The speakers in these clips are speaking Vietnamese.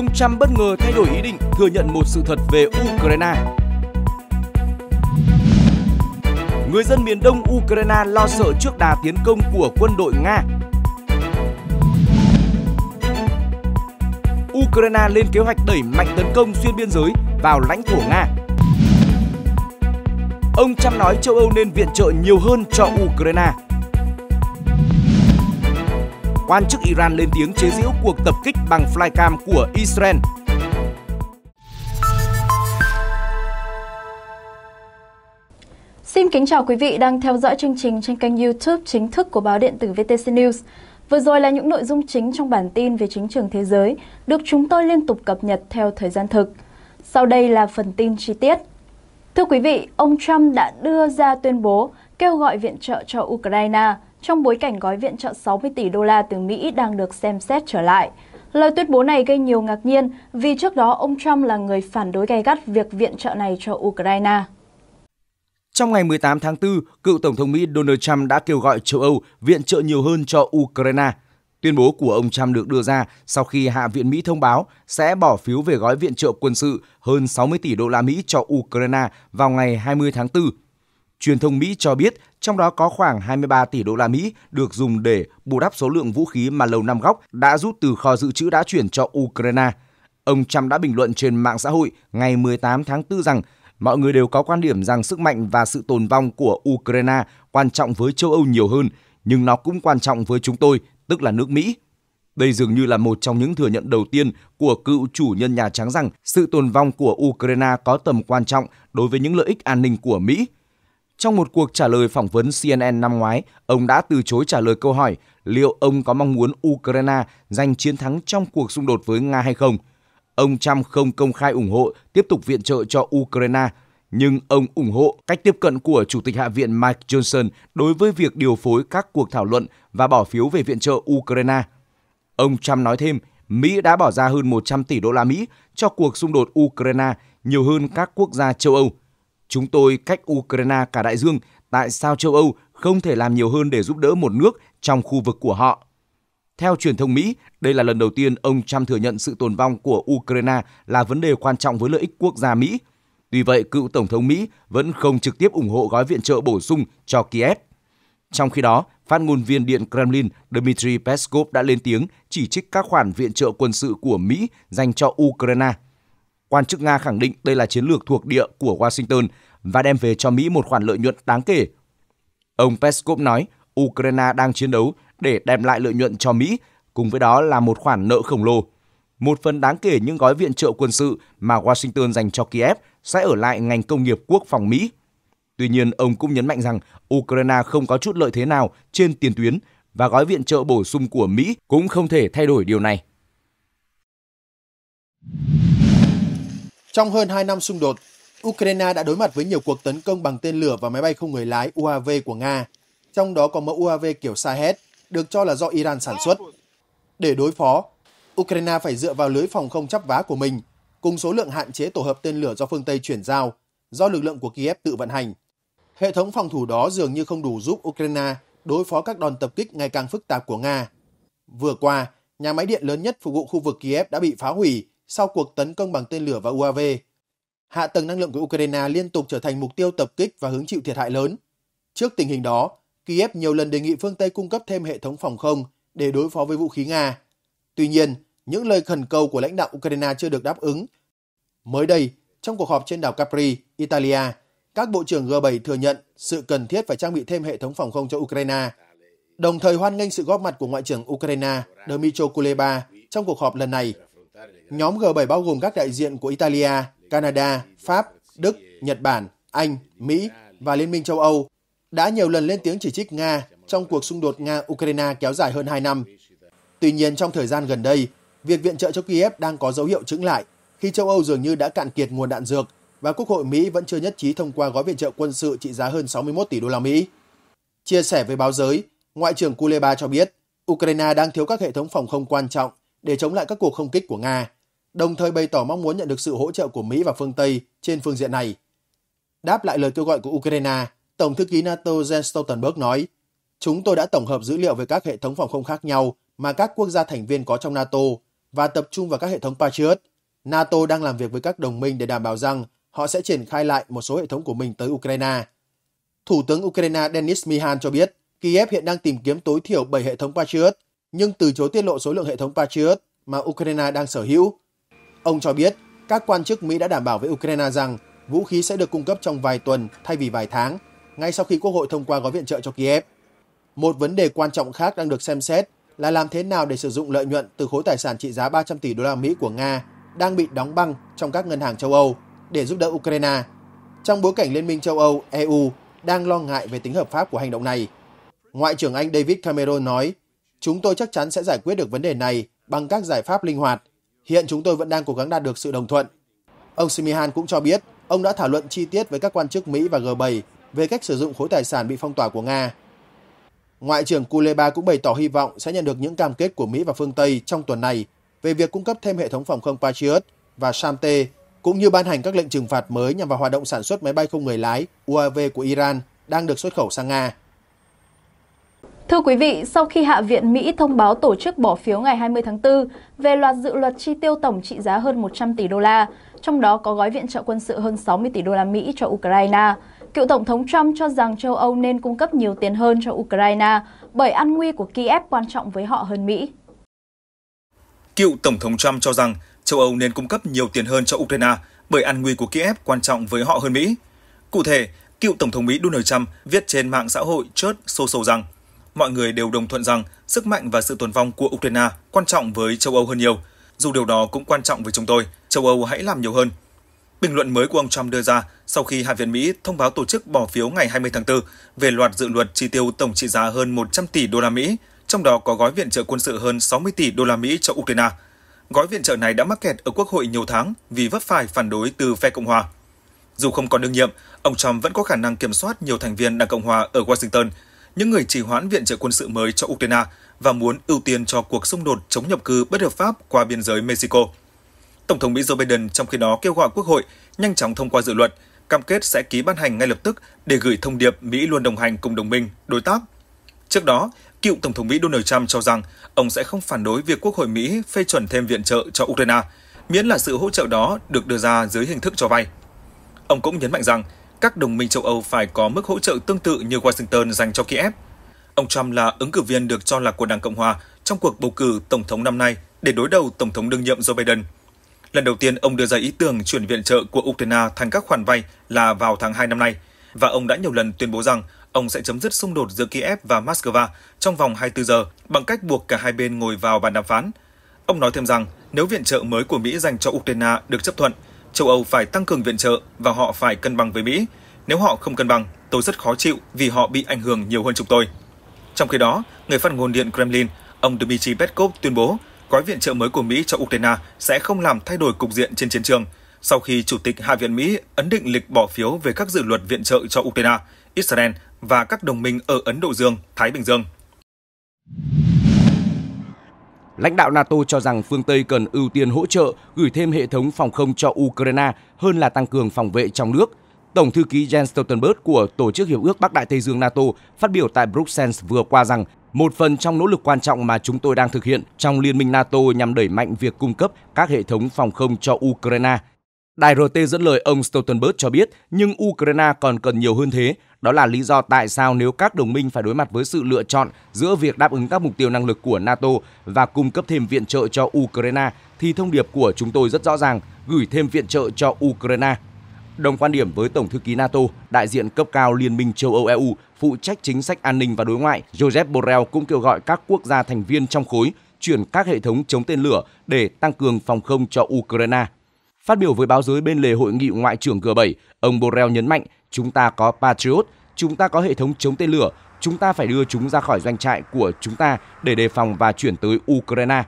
ông Trump bất ngờ thay đổi ý định thừa nhận một sự thật về Ukraine. Người dân miền đông Ukraine lo sợ trước đà tiến công của quân đội Nga. Ukraine lên kế hoạch đẩy mạnh tấn công xuyên biên giới vào lãnh thổ Nga. Ông Trump nói châu Âu nên viện trợ nhiều hơn cho Ukraine. Quan chức Iran lên tiếng chế giễu cuộc tập kích bằng flycam của Israel. Xin kính chào quý vị đang theo dõi chương trình trên kênh YouTube chính thức của báo điện tử VTC News. Vừa rồi là những nội dung chính trong bản tin về chính trường thế giới được chúng tôi liên tục cập nhật theo thời gian thực. Sau đây là phần tin chi tiết. Thưa quý vị, ông Trump đã đưa ra tuyên bố kêu gọi viện trợ cho Ukraine – trong bối cảnh gói viện trợ 60 tỷ đô la từ Mỹ đang được xem xét trở lại. Lời tuyên bố này gây nhiều ngạc nhiên vì trước đó ông Trump là người phản đối gay gắt việc viện trợ này cho Ukraine. Trong ngày 18 tháng 4, cựu Tổng thống Mỹ Donald Trump đã kêu gọi châu Âu viện trợ nhiều hơn cho Ukraine. Tuyên bố của ông Trump được đưa ra sau khi Hạ viện Mỹ thông báo sẽ bỏ phiếu về gói viện trợ quân sự hơn 60 tỷ đô la Mỹ cho Ukraine vào ngày 20 tháng 4. Truyền thông Mỹ cho biết trong đó có khoảng 23 tỷ đô la Mỹ được dùng để bù đắp số lượng vũ khí mà Lầu Năm Góc đã rút từ kho dự trữ đã chuyển cho Ukraine. Ông Trump đã bình luận trên mạng xã hội ngày 18 tháng 4 rằng mọi người đều có quan điểm rằng sức mạnh và sự tồn vong của Ukraine quan trọng với châu Âu nhiều hơn, nhưng nó cũng quan trọng với chúng tôi, tức là nước Mỹ. Đây dường như là một trong những thừa nhận đầu tiên của cựu chủ nhân Nhà Trắng rằng sự tồn vong của Ukraine có tầm quan trọng đối với những lợi ích an ninh của Mỹ – trong một cuộc trả lời phỏng vấn CNN năm ngoái, ông đã từ chối trả lời câu hỏi liệu ông có mong muốn Ukraine giành chiến thắng trong cuộc xung đột với Nga hay không. Ông Trump không công khai ủng hộ tiếp tục viện trợ cho Ukraine, nhưng ông ủng hộ cách tiếp cận của Chủ tịch Hạ viện Mike Johnson đối với việc điều phối các cuộc thảo luận và bỏ phiếu về viện trợ Ukraine. Ông Trump nói thêm, Mỹ đã bỏ ra hơn 100 tỷ đô la Mỹ cho cuộc xung đột Ukraine, nhiều hơn các quốc gia châu Âu. Chúng tôi cách Ukraine cả đại dương, tại sao châu Âu không thể làm nhiều hơn để giúp đỡ một nước trong khu vực của họ? Theo truyền thông Mỹ, đây là lần đầu tiên ông Trump thừa nhận sự tồn vong của Ukraine là vấn đề quan trọng với lợi ích quốc gia Mỹ. Tuy vậy, cựu Tổng thống Mỹ vẫn không trực tiếp ủng hộ gói viện trợ bổ sung cho Kiev. Trong khi đó, phát ngôn viên Điện Kremlin Dmitry Peskov đã lên tiếng chỉ trích các khoản viện trợ quân sự của Mỹ dành cho Ukraine – Quan chức Nga khẳng định đây là chiến lược thuộc địa của Washington và đem về cho Mỹ một khoản lợi nhuận đáng kể. Ông Peskov nói Ukraine đang chiến đấu để đem lại lợi nhuận cho Mỹ, cùng với đó là một khoản nợ khổng lồ. Một phần đáng kể những gói viện trợ quân sự mà Washington dành cho Kiev sẽ ở lại ngành công nghiệp quốc phòng Mỹ. Tuy nhiên, ông cũng nhấn mạnh rằng Ukraine không có chút lợi thế nào trên tiền tuyến và gói viện trợ bổ sung của Mỹ cũng không thể thay đổi điều này. Trong hơn 2 năm xung đột, Ukraine đã đối mặt với nhiều cuộc tấn công bằng tên lửa và máy bay không người lái UAV của Nga, trong đó có mẫu UAV kiểu Shahed, được cho là do Iran sản xuất. Để đối phó, Ukraine phải dựa vào lưới phòng không chắp vá của mình, cùng số lượng hạn chế tổ hợp tên lửa do phương Tây chuyển giao, do lực lượng của Kiev tự vận hành. Hệ thống phòng thủ đó dường như không đủ giúp Ukraine đối phó các đòn tập kích ngày càng phức tạp của Nga. Vừa qua, nhà máy điện lớn nhất phục vụ khu vực Kiev đã bị phá hủy sau cuộc tấn công bằng tên lửa và UAV. Hạ tầng năng lượng của Ukraine liên tục trở thành mục tiêu tập kích và hứng chịu thiệt hại lớn. Trước tình hình đó, Kiev nhiều lần đề nghị phương Tây cung cấp thêm hệ thống phòng không để đối phó với vũ khí Nga. Tuy nhiên, những lời khẩn cầu của lãnh đạo Ukraine chưa được đáp ứng. Mới đây, trong cuộc họp trên đảo Capri, Italia, các bộ trưởng G7 thừa nhận sự cần thiết phải trang bị thêm hệ thống phòng không cho Ukraine, đồng thời hoan nghênh sự góp mặt của Ngoại trưởng Ukraine Dmytro Kuleba trong cuộc họp lần này Nhóm G7 bao gồm các đại diện của Italia, Canada, Pháp, Đức, Nhật Bản, Anh, Mỹ và Liên minh châu Âu đã nhiều lần lên tiếng chỉ trích Nga trong cuộc xung đột Nga-Ukraine kéo dài hơn 2 năm. Tuy nhiên, trong thời gian gần đây, việc viện trợ cho Kiev đang có dấu hiệu chững lại khi châu Âu dường như đã cạn kiệt nguồn đạn dược và Quốc hội Mỹ vẫn chưa nhất trí thông qua gói viện trợ quân sự trị giá hơn 61 tỷ đô la Mỹ. Chia sẻ với báo giới, Ngoại trưởng Kuleba cho biết Ukraine đang thiếu các hệ thống phòng không quan trọng để chống lại các cuộc không kích của Nga, đồng thời bày tỏ mong muốn nhận được sự hỗ trợ của Mỹ và phương Tây trên phương diện này. Đáp lại lời kêu gọi của Ukraine, Tổng thư ký NATO Jens Stoltenberg nói, Chúng tôi đã tổng hợp dữ liệu về các hệ thống phòng không khác nhau mà các quốc gia thành viên có trong NATO và tập trung vào các hệ thống Patriot. NATO đang làm việc với các đồng minh để đảm bảo rằng họ sẽ triển khai lại một số hệ thống của mình tới Ukraine. Thủ tướng Ukraine Denis Mihan cho biết, Kiev hiện đang tìm kiếm tối thiểu 7 hệ thống Patriot – nhưng từ chối tiết lộ số lượng hệ thống Patriot mà Ukraine đang sở hữu. Ông cho biết các quan chức Mỹ đã đảm bảo với Ukraine rằng vũ khí sẽ được cung cấp trong vài tuần thay vì vài tháng, ngay sau khi Quốc hội thông qua gói viện trợ cho Kiev. Một vấn đề quan trọng khác đang được xem xét là làm thế nào để sử dụng lợi nhuận từ khối tài sản trị giá 300 tỷ đô la Mỹ của Nga đang bị đóng băng trong các ngân hàng châu Âu để giúp đỡ Ukraine, trong bối cảnh Liên minh châu Âu EU đang lo ngại về tính hợp pháp của hành động này. Ngoại trưởng Anh David Cameron nói Chúng tôi chắc chắn sẽ giải quyết được vấn đề này bằng các giải pháp linh hoạt. Hiện chúng tôi vẫn đang cố gắng đạt được sự đồng thuận. Ông Simihan cũng cho biết ông đã thảo luận chi tiết với các quan chức Mỹ và G7 về cách sử dụng khối tài sản bị phong tỏa của Nga. Ngoại trưởng Kuleba cũng bày tỏ hy vọng sẽ nhận được những cam kết của Mỹ và phương Tây trong tuần này về việc cung cấp thêm hệ thống phòng không Patriot và Samte, cũng như ban hành các lệnh trừng phạt mới nhằm vào hoạt động sản xuất máy bay không người lái UAV của Iran đang được xuất khẩu sang Nga. Thưa quý vị, sau khi Hạ viện Mỹ thông báo tổ chức bỏ phiếu ngày 20 tháng 4 về loạt dự luật chi tiêu tổng trị giá hơn 100 tỷ đô la, trong đó có gói viện trợ quân sự hơn 60 tỷ đô la Mỹ cho Ukraine, cựu Tổng thống Trump cho rằng châu Âu nên cung cấp nhiều tiền hơn cho Ukraine bởi an nguy của Kiev quan trọng với họ hơn Mỹ. Cựu Tổng thống Trump cho rằng châu Âu nên cung cấp nhiều tiền hơn cho Ukraine bởi an nguy của Kiev quan trọng với họ hơn Mỹ. Cụ thể, cựu Tổng thống Mỹ Donald Trump viết trên mạng xã hội Church Social rằng – mọi người đều đồng thuận rằng sức mạnh và sự tồn vong của Ukraine quan trọng với châu Âu hơn nhiều. Dù điều đó cũng quan trọng với chúng tôi, châu Âu hãy làm nhiều hơn. Bình luận mới của ông Trump đưa ra sau khi Hạ viện Mỹ thông báo tổ chức bỏ phiếu ngày 20 tháng 4 về loạt dự luật chi tiêu tổng trị giá hơn 100 tỷ đô la Mỹ, trong đó có gói viện trợ quân sự hơn 60 tỷ đô la Mỹ cho Ukraine. Gói viện trợ này đã mắc kẹt ở Quốc hội nhiều tháng vì vấp phải phản đối từ phe Cộng hòa. Dù không còn đương nhiệm, ông Trump vẫn có khả năng kiểm soát nhiều thành viên Đảng Cộng hòa ở Washington – những người trì hoãn viện trợ quân sự mới cho Ukraine và muốn ưu tiên cho cuộc xung đột chống nhập cư bất hợp pháp qua biên giới Mexico. Tổng thống Mỹ Joe Biden trong khi đó kêu gọi Quốc hội nhanh chóng thông qua dự luật, cam kết sẽ ký ban hành ngay lập tức để gửi thông điệp Mỹ luôn đồng hành cùng đồng minh, đối tác. Trước đó, cựu Tổng thống Mỹ Donald Trump cho rằng ông sẽ không phản đối việc Quốc hội Mỹ phê chuẩn thêm viện trợ cho Ukraine, miễn là sự hỗ trợ đó được đưa ra dưới hình thức cho vay. Ông cũng nhấn mạnh rằng các đồng minh châu Âu phải có mức hỗ trợ tương tự như Washington dành cho Kiev. Ông Trump là ứng cử viên được cho là của Đảng Cộng Hòa trong cuộc bầu cử Tổng thống năm nay để đối đầu Tổng thống đương nhiệm Joe Biden. Lần đầu tiên, ông đưa ra ý tưởng chuyển viện trợ của Ukraine thành các khoản vay là vào tháng 2 năm nay, và ông đã nhiều lần tuyên bố rằng ông sẽ chấm dứt xung đột giữa Kiev và Moscow trong vòng 24 giờ bằng cách buộc cả hai bên ngồi vào bàn đàm phán. Ông nói thêm rằng, nếu viện trợ mới của Mỹ dành cho Ukraine được chấp thuận, châu Âu phải tăng cường viện trợ và họ phải cân bằng với Mỹ. Nếu họ không cân bằng, tôi rất khó chịu vì họ bị ảnh hưởng nhiều hơn chúng tôi. Trong khi đó, người phát ngôn điện Kremlin, ông Dmitry Peskov tuyên bố gói viện trợ mới của Mỹ cho Ukraine sẽ không làm thay đổi cục diện trên chiến trường. Sau khi Chủ tịch Hạ viện Mỹ ấn định lịch bỏ phiếu về các dự luật viện trợ cho Ukraine, Israel và các đồng minh ở Ấn Độ Dương, Thái Bình Dương. Lãnh đạo NATO cho rằng phương Tây cần ưu tiên hỗ trợ gửi thêm hệ thống phòng không cho Ukraine hơn là tăng cường phòng vệ trong nước. Tổng thư ký Jens Stoltenberg của Tổ chức Hiệp ước Bắc Đại Tây Dương NATO phát biểu tại Bruxelles vừa qua rằng một phần trong nỗ lực quan trọng mà chúng tôi đang thực hiện trong Liên minh NATO nhằm đẩy mạnh việc cung cấp các hệ thống phòng không cho Ukraine. Đài RT dẫn lời ông Stoltenberg cho biết, nhưng Ukraine còn cần nhiều hơn thế. Đó là lý do tại sao nếu các đồng minh phải đối mặt với sự lựa chọn giữa việc đáp ứng các mục tiêu năng lực của NATO và cung cấp thêm viện trợ cho Ukraine thì thông điệp của chúng tôi rất rõ ràng, gửi thêm viện trợ cho Ukraine. Đồng quan điểm với Tổng thư ký NATO, đại diện cấp cao Liên minh châu Âu EU phụ trách chính sách an ninh và đối ngoại Joseph Borrell cũng kêu gọi các quốc gia thành viên trong khối chuyển các hệ thống chống tên lửa để tăng cường phòng không cho Ukraine. Phát biểu với báo giới bên lề hội nghị ngoại trưởng G7, ông Borrell nhấn mạnh Chúng ta có Patriot, chúng ta có hệ thống chống tên lửa, chúng ta phải đưa chúng ra khỏi doanh trại của chúng ta để đề phòng và chuyển tới Ukraine.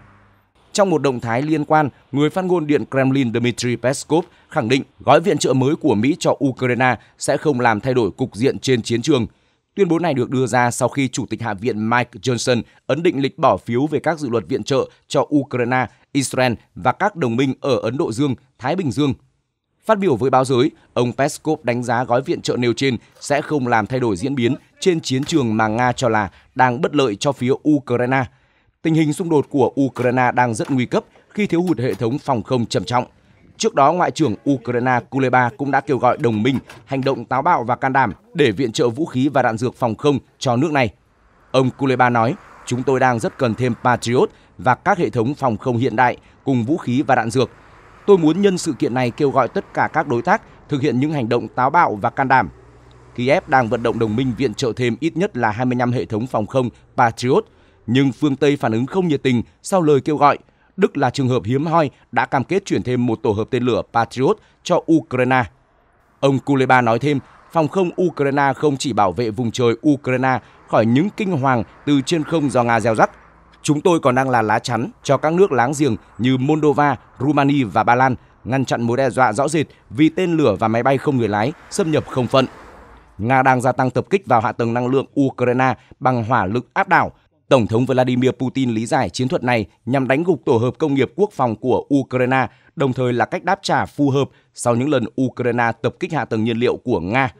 Trong một động thái liên quan, người phát ngôn Điện Kremlin Dmitry Peskov khẳng định gói viện trợ mới của Mỹ cho Ukraine sẽ không làm thay đổi cục diện trên chiến trường. Tuyên bố này được đưa ra sau khi Chủ tịch Hạ viện Mike Johnson ấn định lịch bỏ phiếu về các dự luật viện trợ cho Ukraine, Israel và các đồng minh ở Ấn Độ Dương, Thái Bình Dương Phát biểu với báo giới, ông Peskov đánh giá gói viện trợ nêu trên sẽ không làm thay đổi diễn biến trên chiến trường mà Nga cho là đang bất lợi cho phía Ukraine. Tình hình xung đột của Ukraine đang rất nguy cấp khi thiếu hụt hệ thống phòng không trầm trọng. Trước đó, Ngoại trưởng Ukraine Kuleba cũng đã kêu gọi đồng minh hành động táo bạo và can đảm để viện trợ vũ khí và đạn dược phòng không cho nước này. Ông Kuleba nói, chúng tôi đang rất cần thêm Patriot và các hệ thống phòng không hiện đại cùng vũ khí và đạn dược – Tôi muốn nhân sự kiện này kêu gọi tất cả các đối tác thực hiện những hành động táo bạo và can đảm. Kiev đang vận động đồng minh viện trợ thêm ít nhất là 25 hệ thống phòng không Patriot, nhưng phương Tây phản ứng không nhiệt tình sau lời kêu gọi. Đức là trường hợp hiếm hoi đã cam kết chuyển thêm một tổ hợp tên lửa Patriot cho Ukraine. Ông Kuleba nói thêm, phòng không Ukraine không chỉ bảo vệ vùng trời Ukraine khỏi những kinh hoàng từ trên không do Nga gieo rắc, Chúng tôi còn đang là lá chắn cho các nước láng giềng như Moldova, Romania và Ba Lan ngăn chặn mối đe dọa rõ rệt vì tên lửa và máy bay không người lái xâm nhập không phận. Nga đang gia tăng tập kích vào hạ tầng năng lượng Ukraine bằng hỏa lực áp đảo. Tổng thống Vladimir Putin lý giải chiến thuật này nhằm đánh gục tổ hợp công nghiệp quốc phòng của Ukraine, đồng thời là cách đáp trả phù hợp sau những lần Ukraine tập kích hạ tầng nhiên liệu của Nga.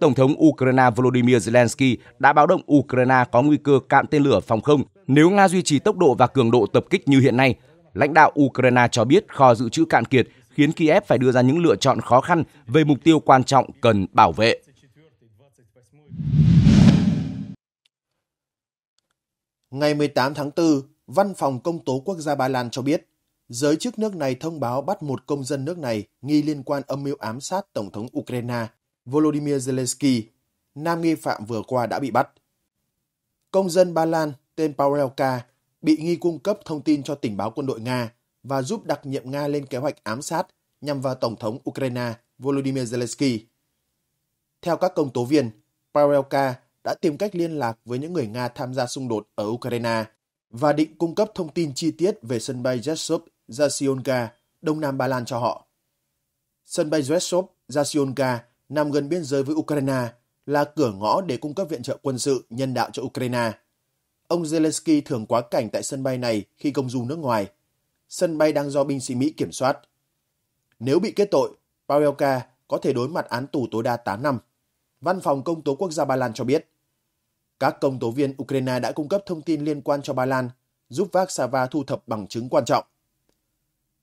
Tổng thống Ukraine Volodymyr Zelensky đã báo động Ukraine có nguy cơ cạn tên lửa phòng không nếu Nga duy trì tốc độ và cường độ tập kích như hiện nay, lãnh đạo Ukraine cho biết kho dự trữ cạn kiệt khiến Kiev phải đưa ra những lựa chọn khó khăn về mục tiêu quan trọng cần bảo vệ. Ngày 18 tháng 4, Văn phòng Công tố Quốc gia Ba Lan cho biết, giới chức nước này thông báo bắt một công dân nước này nghi liên quan âm mưu ám sát Tổng thống Ukraine Volodymyr Zelensky. Nam nghi phạm vừa qua đã bị bắt. Công dân Ba Lan tên Pavelka, bị nghi cung cấp thông tin cho tình báo quân đội Nga và giúp đặc nhiệm Nga lên kế hoạch ám sát nhằm vào Tổng thống Ukraine Volodymyr Zelensky. Theo các công tố viên, Pavelka đã tìm cách liên lạc với những người Nga tham gia xung đột ở Ukraine và định cung cấp thông tin chi tiết về sân bay Jetsov Zasionka, Đông Nam Ba Lan cho họ. Sân bay Jetsov Zasionka nằm gần biên giới với Ukraine, là cửa ngõ để cung cấp viện trợ quân sự nhân đạo cho Ukraine. Ông Zelensky thường quá cảnh tại sân bay này khi công du nước ngoài. Sân bay đang do binh sĩ Mỹ kiểm soát. Nếu bị kết tội, Pavelka có thể đối mặt án tù tối đa 8 năm. Văn phòng Công tố Quốc gia Ba Lan cho biết. Các công tố viên Ukraine đã cung cấp thông tin liên quan cho Ba Lan, giúp Vaksava thu thập bằng chứng quan trọng.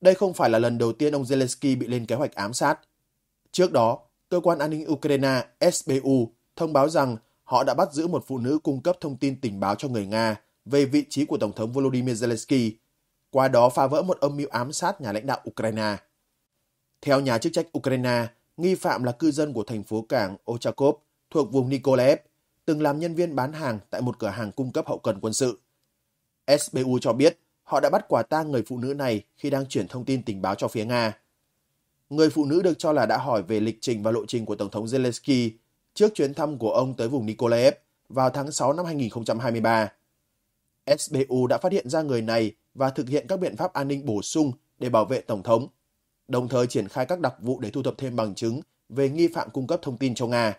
Đây không phải là lần đầu tiên ông Zelensky bị lên kế hoạch ám sát. Trước đó, cơ quan an ninh Ukraine SBU thông báo rằng họ đã bắt giữ một phụ nữ cung cấp thông tin tình báo cho người Nga về vị trí của Tổng thống Volodymyr Zelensky, qua đó phá vỡ một âm mưu ám sát nhà lãnh đạo Ukraine. Theo nhà chức trách Ukraine, nghi phạm là cư dân của thành phố cảng Ochakov thuộc vùng Nikolaev, từng làm nhân viên bán hàng tại một cửa hàng cung cấp hậu cần quân sự. SBU cho biết họ đã bắt quả tang người phụ nữ này khi đang chuyển thông tin tình báo cho phía Nga. Người phụ nữ được cho là đã hỏi về lịch trình và lộ trình của Tổng thống Zelensky trước chuyến thăm của ông tới vùng Nikolaev vào tháng 6 năm 2023. SBU đã phát hiện ra người này và thực hiện các biện pháp an ninh bổ sung để bảo vệ Tổng thống, đồng thời triển khai các đặc vụ để thu thập thêm bằng chứng về nghi phạm cung cấp thông tin cho Nga.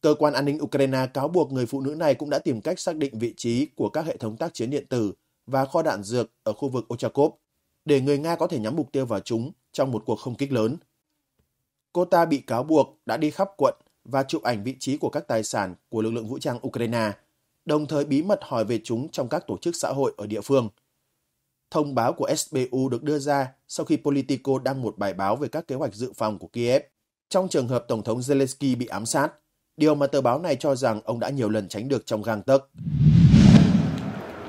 Cơ quan an ninh Ukraine cáo buộc người phụ nữ này cũng đã tìm cách xác định vị trí của các hệ thống tác chiến điện tử và kho đạn dược ở khu vực Ochakov để người Nga có thể nhắm mục tiêu vào chúng trong một cuộc không kích lớn. Cô ta bị cáo buộc đã đi khắp quận và chụp ảnh vị trí của các tài sản của lực lượng vũ trang Ukraine, đồng thời bí mật hỏi về chúng trong các tổ chức xã hội ở địa phương. Thông báo của SBU được đưa ra sau khi Politico đăng một bài báo về các kế hoạch dự phòng của Kiev trong trường hợp Tổng thống Zelensky bị ám sát, điều mà tờ báo này cho rằng ông đã nhiều lần tránh được trong gang tấc.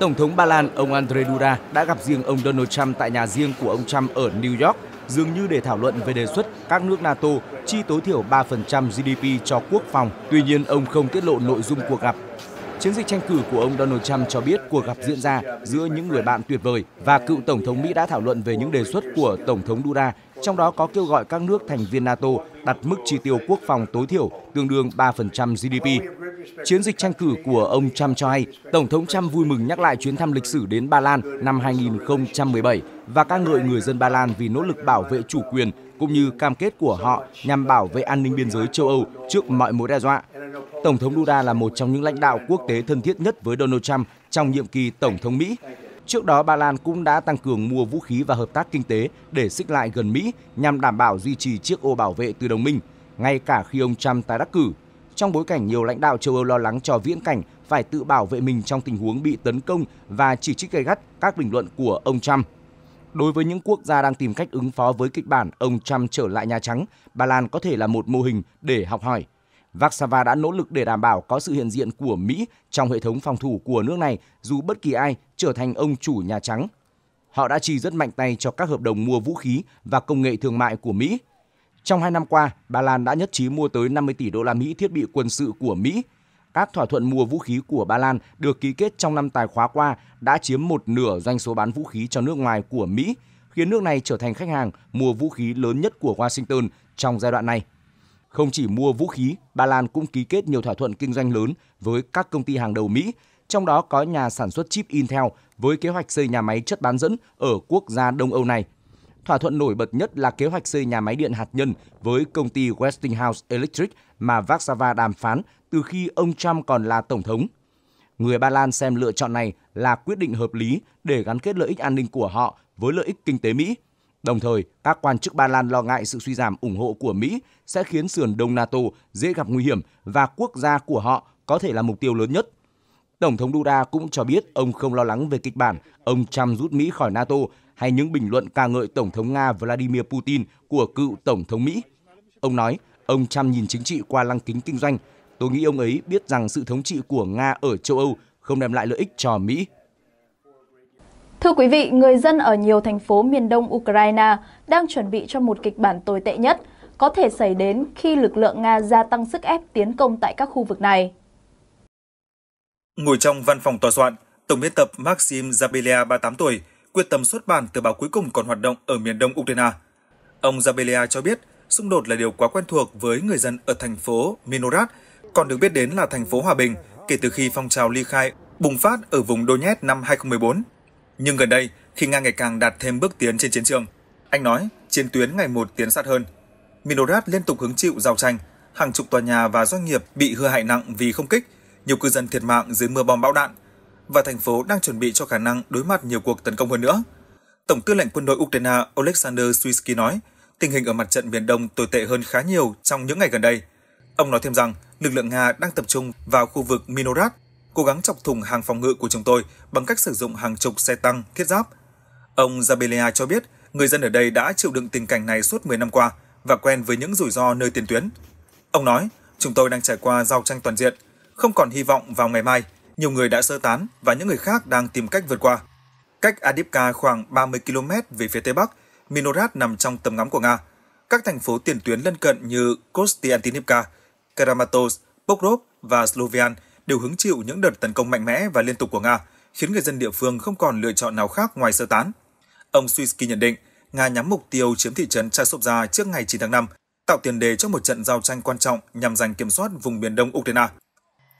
Tổng thống Ba Lan ông Andrzej Duda đã gặp riêng ông Donald Trump tại nhà riêng của ông Trump ở New York dường như để thảo luận về đề xuất các nước NATO chi tối thiểu 3% GDP cho quốc phòng. Tuy nhiên, ông không tiết lộ nội dung cuộc gặp. Chiến dịch tranh cử của ông Donald Trump cho biết cuộc gặp diễn ra giữa những người bạn tuyệt vời và cựu Tổng thống Mỹ đã thảo luận về những đề xuất của Tổng thống Duda, trong đó có kêu gọi các nước thành viên NATO đặt mức chi tiêu quốc phòng tối thiểu tương đương 3% GDP. Chiến dịch tranh cử của ông Trump cho hay Tổng thống Trump vui mừng nhắc lại chuyến thăm lịch sử đến Ba Lan năm 2017 và ca ngợi người dân Ba Lan vì nỗ lực bảo vệ chủ quyền cũng như cam kết của họ nhằm bảo vệ an ninh biên giới châu Âu trước mọi mối đe dọa. Tổng thống Duda là một trong những lãnh đạo quốc tế thân thiết nhất với Donald Trump trong nhiệm kỳ Tổng thống Mỹ. Trước đó, Ba Lan cũng đã tăng cường mua vũ khí và hợp tác kinh tế để xích lại gần Mỹ nhằm đảm bảo duy trì chiếc ô bảo vệ từ đồng minh, ngay cả khi ông Trump tái đắc cử. Trong bối cảnh nhiều lãnh đạo châu Âu lo lắng cho viễn cảnh phải tự bảo vệ mình trong tình huống bị tấn công và chỉ trích gay gắt các bình luận của ông Trump. Đối với những quốc gia đang tìm cách ứng phó với kịch bản ông Trump trở lại Nhà Trắng, Ba Lan có thể là một mô hình để học hỏi. Vaxava đã nỗ lực để đảm bảo có sự hiện diện của Mỹ trong hệ thống phòng thủ của nước này dù bất kỳ ai trở thành ông chủ Nhà Trắng. Họ đã trì rất mạnh tay cho các hợp đồng mua vũ khí và công nghệ thương mại của Mỹ. Trong hai năm qua, Ba Lan đã nhất trí mua tới 50 tỷ đô la Mỹ thiết bị quân sự của Mỹ – các thỏa thuận mua vũ khí của Ba Lan được ký kết trong năm tài khóa qua đã chiếm một nửa doanh số bán vũ khí cho nước ngoài của Mỹ, khiến nước này trở thành khách hàng mua vũ khí lớn nhất của Washington trong giai đoạn này. Không chỉ mua vũ khí, Ba Lan cũng ký kết nhiều thỏa thuận kinh doanh lớn với các công ty hàng đầu Mỹ, trong đó có nhà sản xuất chip Intel với kế hoạch xây nhà máy chất bán dẫn ở quốc gia Đông Âu này. Thỏa thuận nổi bật nhất là kế hoạch xây nhà máy điện hạt nhân với công ty Westinghouse Electric mà Warsaw đàm phán từ khi ông Trump còn là Tổng thống. Người Ba Lan xem lựa chọn này là quyết định hợp lý để gắn kết lợi ích an ninh của họ với lợi ích kinh tế Mỹ. Đồng thời, các quan chức Ba Lan lo ngại sự suy giảm ủng hộ của Mỹ sẽ khiến sườn đông NATO dễ gặp nguy hiểm và quốc gia của họ có thể là mục tiêu lớn nhất. Tổng thống Duda cũng cho biết ông không lo lắng về kịch bản ông Trump rút Mỹ khỏi NATO hay những bình luận ca ngợi Tổng thống Nga Vladimir Putin của cựu Tổng thống Mỹ. Ông nói, ông Trump nhìn chính trị qua lăng kính kinh doanh Tôi nghĩ ông ấy biết rằng sự thống trị của Nga ở châu Âu không đem lại lợi ích cho Mỹ. Thưa quý vị, người dân ở nhiều thành phố miền đông Ukraine đang chuẩn bị cho một kịch bản tồi tệ nhất có thể xảy đến khi lực lượng Nga gia tăng sức ép tiến công tại các khu vực này. Ngồi trong văn phòng tòa soạn, Tổng biên tập Maxim Zabelia, 38 tuổi, quyết tâm xuất bản tờ báo cuối cùng còn hoạt động ở miền đông Ukraine. Ông Zabelia cho biết, xung đột là điều quá quen thuộc với người dân ở thành phố Minorat còn được biết đến là thành phố hòa bình kể từ khi phong trào ly khai bùng phát ở vùng Donetsk năm 2014. Nhưng gần đây, khi Nga ngày càng đạt thêm bước tiến trên chiến trường, anh nói chiến tuyến ngày một tiến sát hơn. Minorat liên tục hứng chịu giao tranh, hàng chục tòa nhà và doanh nghiệp bị hư hại nặng vì không kích, nhiều cư dân thiệt mạng dưới mưa bom bão đạn và thành phố đang chuẩn bị cho khả năng đối mặt nhiều cuộc tấn công hơn nữa. Tổng tư lệnh quân đội Ukraine Oleksandr Swisky nói, tình hình ở mặt trận miền Đông tồi tệ hơn khá nhiều trong những ngày gần đây – Ông nói thêm rằng, lực lượng Nga đang tập trung vào khu vực Minorat, cố gắng chọc thủng hàng phòng ngự của chúng tôi bằng cách sử dụng hàng chục xe tăng, thiết giáp. Ông Zabelia cho biết, người dân ở đây đã chịu đựng tình cảnh này suốt 10 năm qua và quen với những rủi ro nơi tiền tuyến. Ông nói, chúng tôi đang trải qua giao tranh toàn diện, không còn hy vọng vào ngày mai. Nhiều người đã sơ tán và những người khác đang tìm cách vượt qua. Cách Adipka khoảng 30 km về phía Tây Bắc, Minorat nằm trong tầm ngắm của Nga. Các thành phố tiền tuyến lân cận như kostiantynivka Kramatorsk, Pokrov và Slovian đều hứng chịu những đợt tấn công mạnh mẽ và liên tục của Nga, khiến người dân địa phương không còn lựa chọn nào khác ngoài sơ tán. Ông Suisky nhận định, Nga nhắm mục tiêu chiếm thị trấn Chasovia trước ngày 9 tháng 5, tạo tiền đề cho một trận giao tranh quan trọng nhằm giành kiểm soát vùng biển đông Ukraine.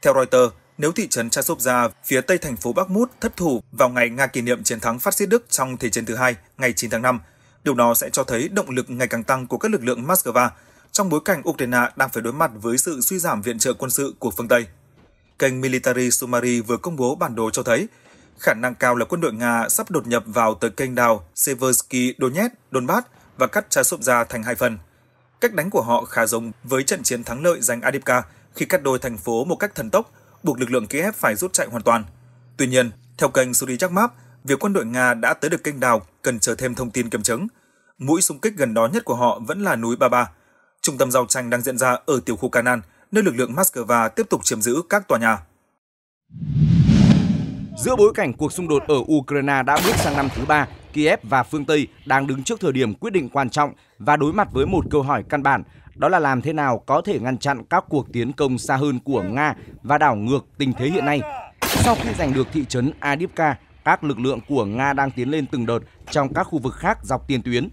Theo Reuters, nếu thị trấn Chasovia phía tây thành phố Bắc Mút thất thủ vào ngày Nga kỷ niệm chiến thắng phát xít Đức trong Thế chiến thứ hai ngày 9 tháng 5, điều đó sẽ cho thấy động lực ngày càng tăng của các lực lượng Moscow trong bối cảnh Ukraine đang phải đối mặt với sự suy giảm viện trợ quân sự của phương Tây. Kênh Military Summary vừa công bố bản đồ cho thấy khả năng cao là quân đội Nga sắp đột nhập vào tới kênh đào Seversky Donetsk, Donbass và cắt sụp ra thành hai phần. Cách đánh của họ khá giống với trận chiến thắng lợi giành Adipka khi cắt đôi thành phố một cách thần tốc, buộc lực lượng Kiev phải rút chạy hoàn toàn. Tuy nhiên, theo kênh Surichak Map, việc quân đội Nga đã tới được kênh đào cần chờ thêm thông tin kiểm chứng. Mũi xung kích gần đó nhất của họ vẫn là núi Baba, Trung tâm giao tranh đang diễn ra ở tiểu khu Canan, nơi lực lượng Moscow tiếp tục chiếm giữ các tòa nhà. Giữa bối cảnh cuộc xung đột ở Ukraine đã bước sang năm thứ ba, Kiev và phương Tây đang đứng trước thời điểm quyết định quan trọng và đối mặt với một câu hỏi căn bản, đó là làm thế nào có thể ngăn chặn các cuộc tiến công xa hơn của Nga và đảo ngược tình thế hiện nay. Sau khi giành được thị trấn Adivka, các lực lượng của Nga đang tiến lên từng đợt trong các khu vực khác dọc tiền tuyến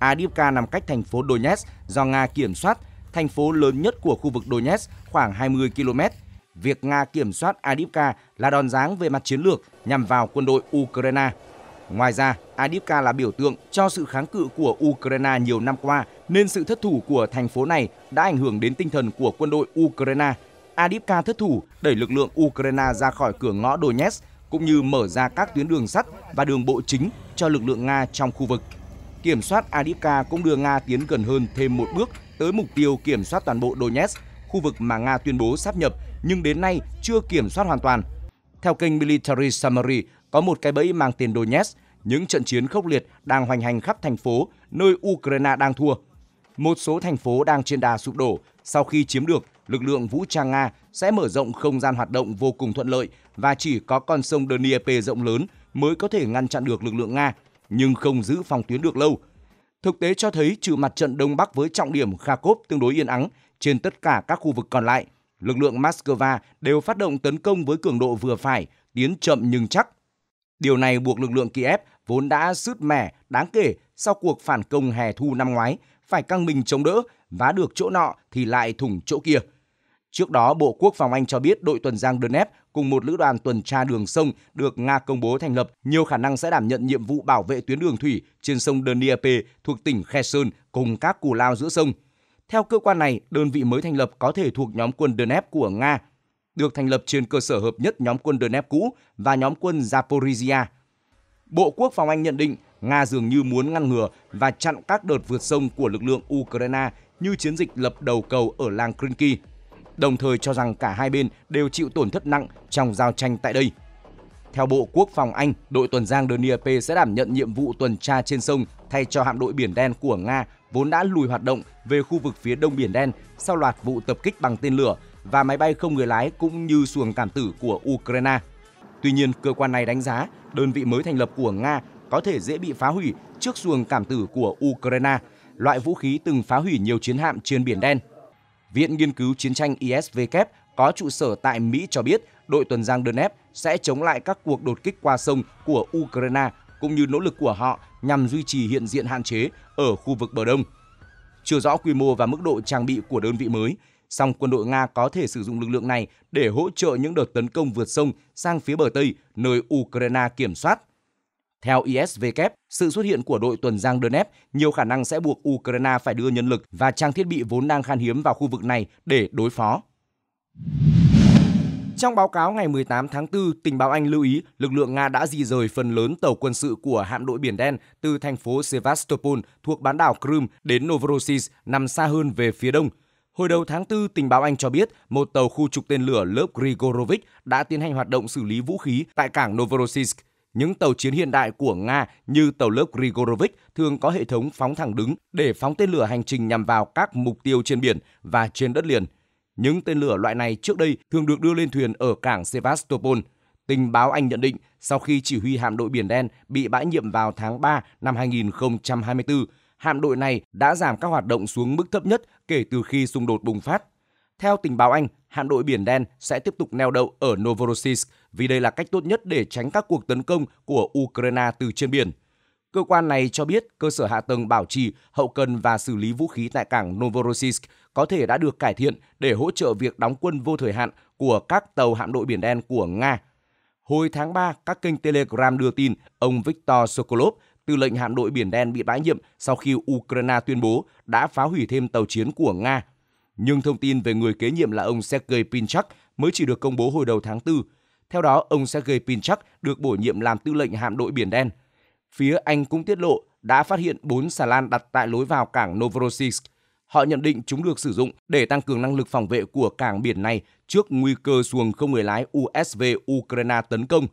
Adivka nằm cách thành phố Donetsk do Nga kiểm soát, thành phố lớn nhất của khu vực Donetsk khoảng 20 km. Việc Nga kiểm soát Adivka là đòn giáng về mặt chiến lược nhằm vào quân đội Ukraine. Ngoài ra, Adivka là biểu tượng cho sự kháng cự của Ukraine nhiều năm qua, nên sự thất thủ của thành phố này đã ảnh hưởng đến tinh thần của quân đội Ukraine. Adivka thất thủ đẩy lực lượng Ukraine ra khỏi cửa ngõ Donetsk, cũng như mở ra các tuyến đường sắt và đường bộ chính cho lực lượng Nga trong khu vực kiểm soát Adivka cũng đưa Nga tiến gần hơn thêm một bước tới mục tiêu kiểm soát toàn bộ Donetsk, khu vực mà Nga tuyên bố sáp nhập nhưng đến nay chưa kiểm soát hoàn toàn. Theo kênh Military Summary, có một cái bẫy mang tên Donetsk, những trận chiến khốc liệt đang hoành hành khắp thành phố nơi Ukraine đang thua. Một số thành phố đang trên đà sụp đổ. Sau khi chiếm được, lực lượng vũ trang Nga sẽ mở rộng không gian hoạt động vô cùng thuận lợi và chỉ có con sông Dnieper rộng lớn mới có thể ngăn chặn được lực lượng Nga nhưng không giữ phòng tuyến được lâu. Thực tế cho thấy trừ mặt trận Đông Bắc với trọng điểm Kharkov tương đối yên ắng, trên tất cả các khu vực còn lại, lực lượng Moscow đều phát động tấn công với cường độ vừa phải, tiến chậm nhưng chắc. Điều này buộc lực lượng Kiev vốn đã sứt mẻ đáng kể sau cuộc phản công hè thu năm ngoái phải căng mình chống đỡ, vá được chỗ nọ thì lại thủng chỗ kia – Trước đó, Bộ Quốc phòng Anh cho biết đội tuần giang Donetsk cùng một lữ đoàn tuần tra đường sông được Nga công bố thành lập, nhiều khả năng sẽ đảm nhận nhiệm vụ bảo vệ tuyến đường thủy trên sông Dnieper thuộc tỉnh Kherson cùng các cù lao giữa sông. Theo cơ quan này, đơn vị mới thành lập có thể thuộc nhóm quân Donetsk của Nga, được thành lập trên cơ sở hợp nhất nhóm quân Donetsk cũ và nhóm quân Zaporizhia. Bộ Quốc phòng Anh nhận định Nga dường như muốn ngăn ngừa và chặn các đợt vượt sông của lực lượng Ukraine như chiến dịch lập đầu cầu ở làng Krinky đồng thời cho rằng cả hai bên đều chịu tổn thất nặng trong giao tranh tại đây. Theo Bộ Quốc phòng Anh, đội tuần giang Dnieper sẽ đảm nhận nhiệm vụ tuần tra trên sông thay cho hạm đội Biển Đen của Nga vốn đã lùi hoạt động về khu vực phía đông Biển Đen sau loạt vụ tập kích bằng tên lửa và máy bay không người lái cũng như xuồng cảm tử của Ukraine. Tuy nhiên, cơ quan này đánh giá đơn vị mới thành lập của Nga có thể dễ bị phá hủy trước xuồng cảm tử của Ukraine, loại vũ khí từng phá hủy nhiều chiến hạm trên Biển Đen. Viện Nghiên cứu Chiến tranh ISW có trụ sở tại Mỹ cho biết đội tuần giang Donetsk sẽ chống lại các cuộc đột kích qua sông của Ukraine cũng như nỗ lực của họ nhằm duy trì hiện diện hạn chế ở khu vực bờ đông. Chưa rõ quy mô và mức độ trang bị của đơn vị mới, song quân đội Nga có thể sử dụng lực lượng này để hỗ trợ những đợt tấn công vượt sông sang phía bờ Tây nơi Ukraine kiểm soát theo ISW, sự xuất hiện của đội tuần giang Donetsk nhiều khả năng sẽ buộc Ukraine phải đưa nhân lực và trang thiết bị vốn đang khan hiếm vào khu vực này để đối phó. Trong báo cáo ngày 18 tháng 4, tình báo Anh lưu ý lực lượng Nga đã di rời phần lớn tàu quân sự của hạm đội Biển Đen từ thành phố Sevastopol thuộc bán đảo Crimea đến Novorossiysk nằm xa hơn về phía đông. Hồi đầu tháng 4, tình báo Anh cho biết một tàu khu trục tên lửa lớp Grigorovich đã tiến hành hoạt động xử lý vũ khí tại cảng Novorossiysk. Những tàu chiến hiện đại của Nga như tàu lớp Grigorovich thường có hệ thống phóng thẳng đứng để phóng tên lửa hành trình nhằm vào các mục tiêu trên biển và trên đất liền. Những tên lửa loại này trước đây thường được đưa lên thuyền ở cảng Sevastopol. Tình báo Anh nhận định sau khi chỉ huy hạm đội Biển Đen bị bãi nhiệm vào tháng 3 năm 2024, hạm đội này đã giảm các hoạt động xuống mức thấp nhất kể từ khi xung đột bùng phát theo tình báo Anh, hạm đội Biển Đen sẽ tiếp tục neo đậu ở Novorossiysk vì đây là cách tốt nhất để tránh các cuộc tấn công của Ukraine từ trên biển. Cơ quan này cho biết cơ sở hạ tầng bảo trì, hậu cần và xử lý vũ khí tại cảng Novorossiysk có thể đã được cải thiện để hỗ trợ việc đóng quân vô thời hạn của các tàu hạm đội Biển Đen của Nga. Hồi tháng 3, các kênh Telegram đưa tin ông Viktor Sokolov, tư lệnh hạm đội Biển Đen bị bãi nhiệm sau khi Ukraine tuyên bố đã phá hủy thêm tàu chiến của Nga – nhưng thông tin về người kế nhiệm là ông Sergei Pinchak mới chỉ được công bố hồi đầu tháng 4. Theo đó, ông Sergei Pinchak được bổ nhiệm làm tư lệnh hạm đội Biển Đen. Phía Anh cũng tiết lộ đã phát hiện 4 xà lan đặt tại lối vào cảng Novorossiysk. Họ nhận định chúng được sử dụng để tăng cường năng lực phòng vệ của cảng biển này trước nguy cơ xuồng không người lái USV Ukraine tấn công.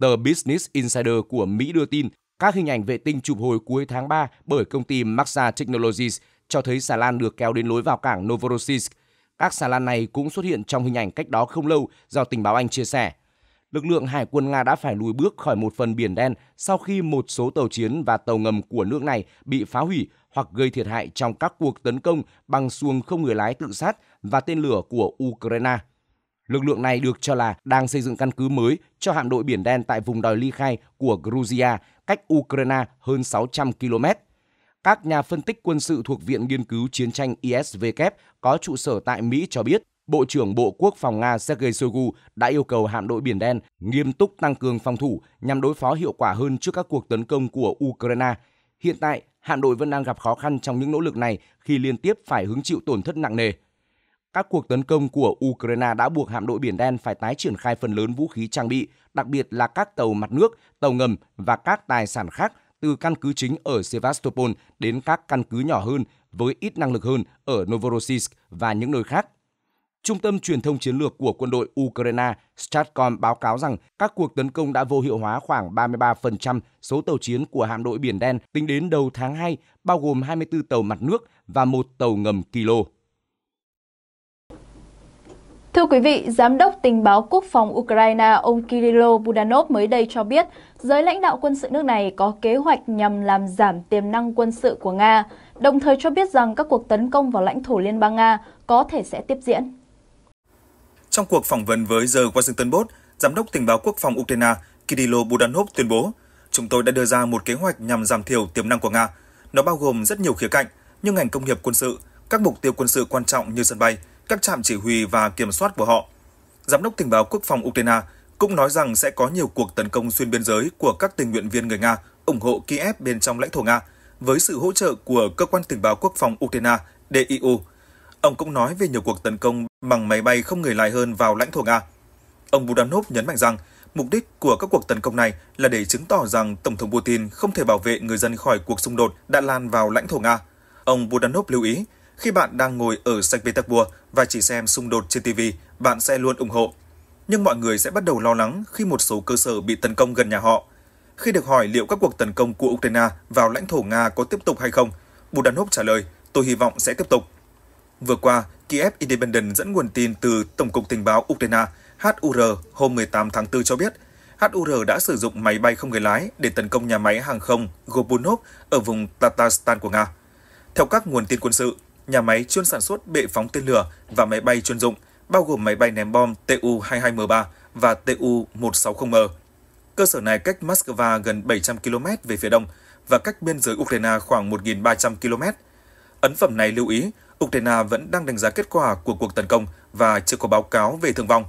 Tờ Business Insider của Mỹ đưa tin các hình ảnh vệ tinh chụp hồi cuối tháng 3 bởi công ty Maxa Technologies cho thấy xà lan được kéo đến lối vào cảng Novorossiysk. Các xà lan này cũng xuất hiện trong hình ảnh cách đó không lâu do tình báo Anh chia sẻ. Lực lượng hải quân Nga đã phải lùi bước khỏi một phần biển đen sau khi một số tàu chiến và tàu ngầm của nước này bị phá hủy hoặc gây thiệt hại trong các cuộc tấn công bằng xuồng không người lái tự sát và tên lửa của Ukraine. Lực lượng này được cho là đang xây dựng căn cứ mới cho hạm đội Biển Đen tại vùng đòi ly khai của Georgia cách Ukraine hơn 600 km. Các nhà phân tích quân sự thuộc Viện Nghiên cứu Chiến tranh ISW có trụ sở tại Mỹ cho biết, Bộ trưởng Bộ Quốc phòng Nga Sergei Shoigu đã yêu cầu hạm đội Biển Đen nghiêm túc tăng cường phòng thủ nhằm đối phó hiệu quả hơn trước các cuộc tấn công của Ukraine. Hiện tại, hạm đội vẫn đang gặp khó khăn trong những nỗ lực này khi liên tiếp phải hứng chịu tổn thất nặng nề. Các cuộc tấn công của Ukraine đã buộc hạm đội Biển Đen phải tái triển khai phần lớn vũ khí trang bị, đặc biệt là các tàu mặt nước, tàu ngầm và các tài sản khác từ căn cứ chính ở Sevastopol đến các căn cứ nhỏ hơn với ít năng lực hơn ở Novorossiysk và những nơi khác. Trung tâm truyền thông chiến lược của quân đội Ukraine Stratcom báo cáo rằng các cuộc tấn công đã vô hiệu hóa khoảng 33% số tàu chiến của hạm đội Biển Đen tính đến đầu tháng 2, bao gồm 24 tàu mặt nước và một tàu ngầm kilo. Thưa quý vị, Giám đốc tình báo quốc phòng Ukraine ông Kirilo Budanov mới đây cho biết giới lãnh đạo quân sự nước này có kế hoạch nhằm làm giảm tiềm năng quân sự của Nga, đồng thời cho biết rằng các cuộc tấn công vào lãnh thổ Liên bang Nga có thể sẽ tiếp diễn. Trong cuộc phỏng vấn với The Washington Post, Giám đốc tình báo quốc phòng Ukraine Kirilo Budanov tuyên bố Chúng tôi đã đưa ra một kế hoạch nhằm giảm thiểu tiềm năng của Nga. Nó bao gồm rất nhiều khía cạnh, như ngành công nghiệp quân sự, các mục tiêu quân sự quan trọng như sân bay – các trạm chỉ huy và kiểm soát của họ. Giám đốc tình báo quốc phòng Ukraine cũng nói rằng sẽ có nhiều cuộc tấn công xuyên biên giới của các tình nguyện viên người Nga ủng hộ Kiev bên trong lãnh thổ Nga với sự hỗ trợ của cơ quan tình báo quốc phòng Ukraine DIU. Ông cũng nói về nhiều cuộc tấn công bằng máy bay không người lái hơn vào lãnh thổ Nga. Ông Budanov nhấn mạnh rằng mục đích của các cuộc tấn công này là để chứng tỏ rằng Tổng thống Putin không thể bảo vệ người dân khỏi cuộc xung đột đã lan vào lãnh thổ Nga. Ông Budanov lưu ý, khi bạn đang ngồi ở Saint Petersburg và chỉ xem xung đột trên TV, bạn sẽ luôn ủng hộ. Nhưng mọi người sẽ bắt đầu lo lắng khi một số cơ sở bị tấn công gần nhà họ. Khi được hỏi liệu các cuộc tấn công của Ukraine vào lãnh thổ Nga có tiếp tục hay không, Budanov trả lời, tôi hy vọng sẽ tiếp tục. Vừa qua, Kiev Independent dẫn nguồn tin từ Tổng cục Tình báo Ukraine HUR hôm 18 tháng 4 cho biết, HUR đã sử dụng máy bay không người lái để tấn công nhà máy hàng không Gobunov ở vùng Tatarstan của Nga. Theo các nguồn tin quân sự, nhà máy chuyên sản xuất bệ phóng tên lửa và máy bay chuyên dụng, bao gồm máy bay ném bom Tu-22M3 và Tu-160M. Cơ sở này cách Moscow gần 700 km về phía đông và cách biên giới Ukraine khoảng 1.300 km. Ấn phẩm này lưu ý, Ukraine vẫn đang đánh giá kết quả của cuộc tấn công và chưa có báo cáo về thương vong.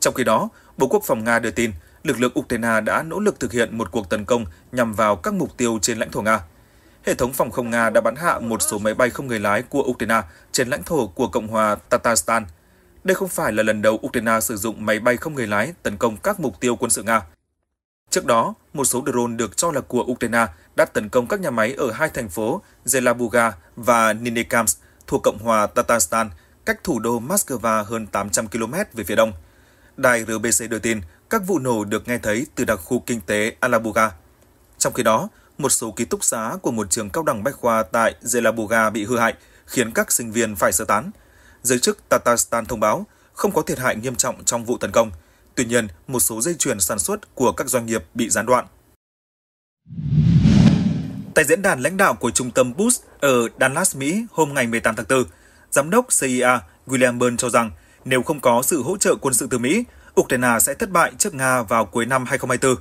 Trong khi đó, Bộ Quốc phòng Nga đưa tin lực lượng Ukraine đã nỗ lực thực hiện một cuộc tấn công nhằm vào các mục tiêu trên lãnh thổ Nga hệ thống phòng không Nga đã bắn hạ một số máy bay không người lái của Ukraine trên lãnh thổ của Cộng hòa Tatarstan. Đây không phải là lần đầu Ukraine sử dụng máy bay không người lái tấn công các mục tiêu quân sự Nga. Trước đó, một số drone được cho là của Ukraine đã tấn công các nhà máy ở hai thành phố Zelabuga và Ninekamsk thuộc Cộng hòa Tatarstan, cách thủ đô Moscow hơn 800 km về phía đông. Đài RBC đưa tin các vụ nổ được nghe thấy từ đặc khu kinh tế Alabuga. Trong khi đó, một số ký túc xá của một trường cao đẳng bách khoa tại Zelabuga bị hư hại, khiến các sinh viên phải sơ tán. Giới chức Tatarstan thông báo không có thiệt hại nghiêm trọng trong vụ tấn công. Tuy nhiên, một số dây chuyền sản xuất của các doanh nghiệp bị gián đoạn. Tại diễn đàn lãnh đạo của trung tâm Bush ở Dallas, Mỹ hôm ngày 18 tháng 4, Giám đốc CIA e William Burns cho rằng nếu không có sự hỗ trợ quân sự từ Mỹ, Ukraine sẽ thất bại trước Nga vào cuối năm 2024.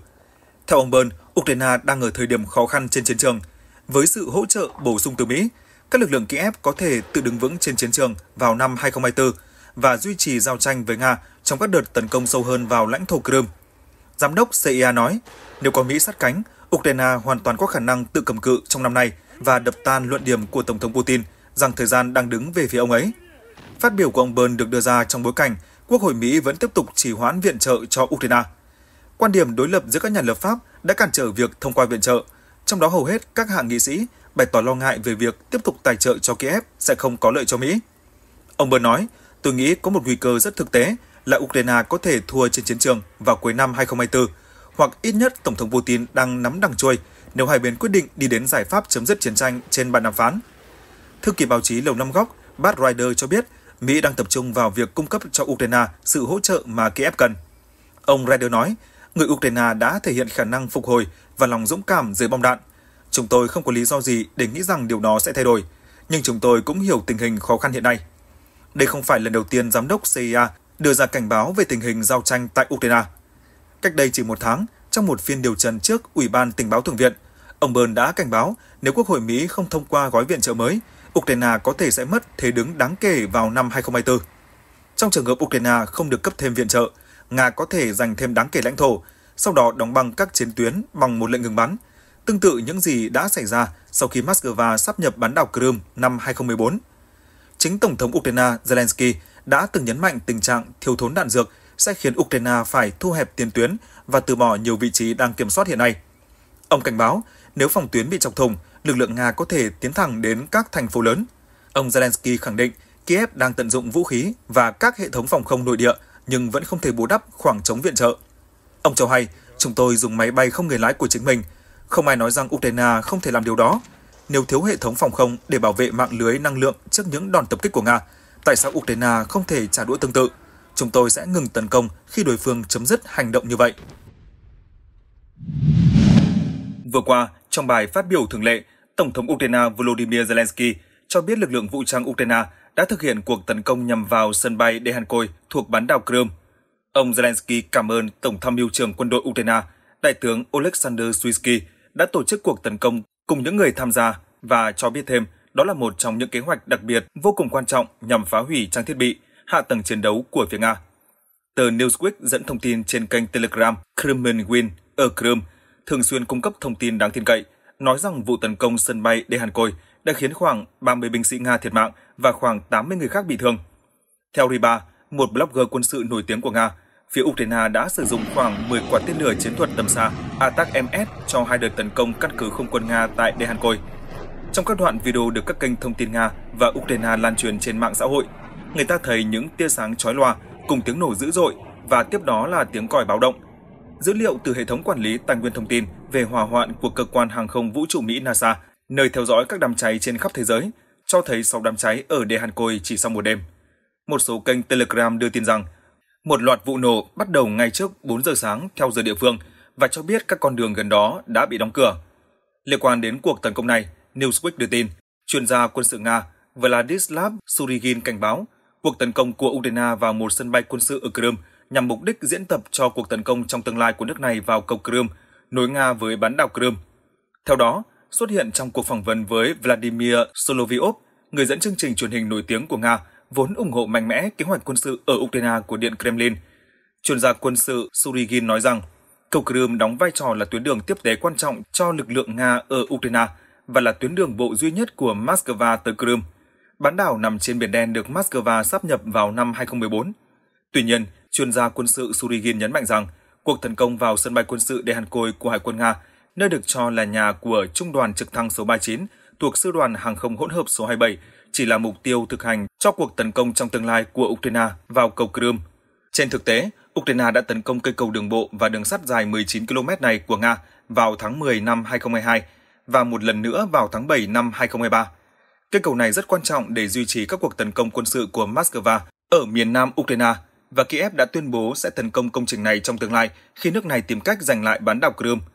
Theo ông Burns, Ukraine đang ở thời điểm khó khăn trên chiến trường. Với sự hỗ trợ bổ sung từ Mỹ, các lực lượng Kiev có thể tự đứng vững trên chiến trường vào năm 2024 và duy trì giao tranh với Nga trong các đợt tấn công sâu hơn vào lãnh thổ Crimea. Giám đốc CIA nói, nếu có Mỹ sát cánh, Ukraine hoàn toàn có khả năng tự cầm cự trong năm nay và đập tan luận điểm của Tổng thống Putin rằng thời gian đang đứng về phía ông ấy. Phát biểu của ông Bern được đưa ra trong bối cảnh Quốc hội Mỹ vẫn tiếp tục trì hoãn viện trợ cho Ukraine quan điểm đối lập giữa các nhà lập pháp đã cản trở việc thông qua viện trợ. Trong đó hầu hết các hạ nghị sĩ bày tỏ lo ngại về việc tiếp tục tài trợ cho Kiev sẽ không có lợi cho Mỹ. Ông Bern nói, tôi nghĩ có một nguy cơ rất thực tế là Ukraine có thể thua trên chiến trường vào cuối năm 2024, hoặc ít nhất Tổng thống Putin đang nắm đằng chuôi nếu hai bên quyết định đi đến giải pháp chấm dứt chiến tranh trên bàn đàm phán. Thư ký báo chí Lầu Năm Góc, Bart Ryder cho biết Mỹ đang tập trung vào việc cung cấp cho Ukraine sự hỗ trợ mà Kiev cần. Ông Ryder nói, người Ukraine đã thể hiện khả năng phục hồi và lòng dũng cảm dưới bom đạn. Chúng tôi không có lý do gì để nghĩ rằng điều đó sẽ thay đổi, nhưng chúng tôi cũng hiểu tình hình khó khăn hiện nay. Đây không phải lần đầu tiên giám đốc CIA đưa ra cảnh báo về tình hình giao tranh tại Ukraine. Cách đây chỉ một tháng, trong một phiên điều trần trước Ủy ban Tình báo Thường viện, ông Bern đã cảnh báo nếu Quốc hội Mỹ không thông qua gói viện trợ mới, Ukraine có thể sẽ mất thế đứng đáng kể vào năm 2024. Trong trường hợp Ukraine không được cấp thêm viện trợ, Nga có thể giành thêm đáng kể lãnh thổ, sau đó đóng băng các chiến tuyến bằng một lệnh ngừng bắn, tương tự những gì đã xảy ra sau khi Moscow sắp nhập bán đảo Crimea năm 2014. Chính Tổng thống Ukraine Zelensky đã từng nhấn mạnh tình trạng thiếu thốn đạn dược sẽ khiến Ukraine phải thu hẹp tiền tuyến và từ bỏ nhiều vị trí đang kiểm soát hiện nay. Ông cảnh báo, nếu phòng tuyến bị chọc thùng, lực lượng Nga có thể tiến thẳng đến các thành phố lớn. Ông Zelensky khẳng định Kiev đang tận dụng vũ khí và các hệ thống phòng không nội địa nhưng vẫn không thể bù đắp khoảng trống viện trợ. Ông cho hay, chúng tôi dùng máy bay không người lái của chính mình. Không ai nói rằng Ukraine không thể làm điều đó. Nếu thiếu hệ thống phòng không để bảo vệ mạng lưới năng lượng trước những đòn tập kích của Nga, tại sao Ukraine không thể trả đũa tương tự? Chúng tôi sẽ ngừng tấn công khi đối phương chấm dứt hành động như vậy. Vừa qua, trong bài phát biểu thường lệ, Tổng thống Ukraine Volodymyr Zelensky cho biết lực lượng vũ trang Ukraine đã thực hiện cuộc tấn công nhằm vào sân bay Dehankoi thuộc bán đảo Crimea. Ông Zelensky cảm ơn Tổng tham mưu trưởng quân đội Ukraine, Đại tướng Oleksandr Swisky đã tổ chức cuộc tấn công cùng những người tham gia và cho biết thêm đó là một trong những kế hoạch đặc biệt vô cùng quan trọng nhằm phá hủy trang thiết bị, hạ tầng chiến đấu của phía Nga. Tờ Newsweek dẫn thông tin trên kênh Telegram Kremlin Win ở Crimea thường xuyên cung cấp thông tin đáng tin cậy, nói rằng vụ tấn công sân bay Dehankoi đã khiến khoảng 30 binh sĩ Nga thiệt mạng và khoảng 80 người khác bị thương. Theo Riba, một blogger quân sự nổi tiếng của Nga, phía Ukraine đã sử dụng khoảng 10 quả tên lửa chiến thuật tầm xa Atak-MS cho hai đợt tấn công căn cứ không quân Nga tại Dehankoi. Trong các đoạn video được các kênh thông tin Nga và Ukraine lan truyền trên mạng xã hội, người ta thấy những tia sáng chói loa cùng tiếng nổ dữ dội và tiếp đó là tiếng còi báo động. Dữ liệu từ hệ thống quản lý tài nguyên thông tin về hỏa hoạn của cơ quan hàng không vũ trụ Mỹ NASA, nơi theo dõi các đám cháy trên khắp thế giới, cho thấy sau đám cháy ở đê Hàn Côi chỉ sau một đêm. Một số kênh Telegram đưa tin rằng một loạt vụ nổ bắt đầu ngay trước 4 giờ sáng theo giờ địa phương và cho biết các con đường gần đó đã bị đóng cửa. Liên quan đến cuộc tấn công này, Newsweek đưa tin, chuyên gia quân sự Nga Vladislav Surigin cảnh báo cuộc tấn công của Ukraine vào một sân bay quân sự ở Crimea nhằm mục đích diễn tập cho cuộc tấn công trong tương lai của nước này vào cầu Crimea, nối Nga với bán đảo Crimea. Theo đó, xuất hiện trong cuộc phỏng vấn với Vladimir Solovyov, người dẫn chương trình truyền hình nổi tiếng của Nga, vốn ủng hộ mạnh mẽ kế hoạch quân sự ở Ukraine của Điện Kremlin. Chuyên gia quân sự Surigin nói rằng, cầu Crimea đóng vai trò là tuyến đường tiếp tế quan trọng cho lực lượng Nga ở Ukraine và là tuyến đường bộ duy nhất của Moscow tới Crimea. Bán đảo nằm trên Biển Đen được Moscow sáp nhập vào năm 2014. Tuy nhiên, chuyên gia quân sự Surigin nhấn mạnh rằng, cuộc tấn công vào sân bay quân sự Dehankoi của Hải quân Nga, nơi được cho là nhà của Trung đoàn trực thăng số 39 thuộc Sư đoàn Hàng không hỗn hợp số 27 chỉ là mục tiêu thực hành cho cuộc tấn công trong tương lai của Ukraine vào cầu Crimea. Trên thực tế, Ukraine đã tấn công cây cầu đường bộ và đường sắt dài 19 km này của Nga vào tháng 10 năm 2022 và một lần nữa vào tháng 7 năm 2023. Cây cầu này rất quan trọng để duy trì các cuộc tấn công quân sự của Moscow ở miền nam Ukraine và Kiev đã tuyên bố sẽ tấn công công trình này trong tương lai khi nước này tìm cách giành lại bán đảo Crimea.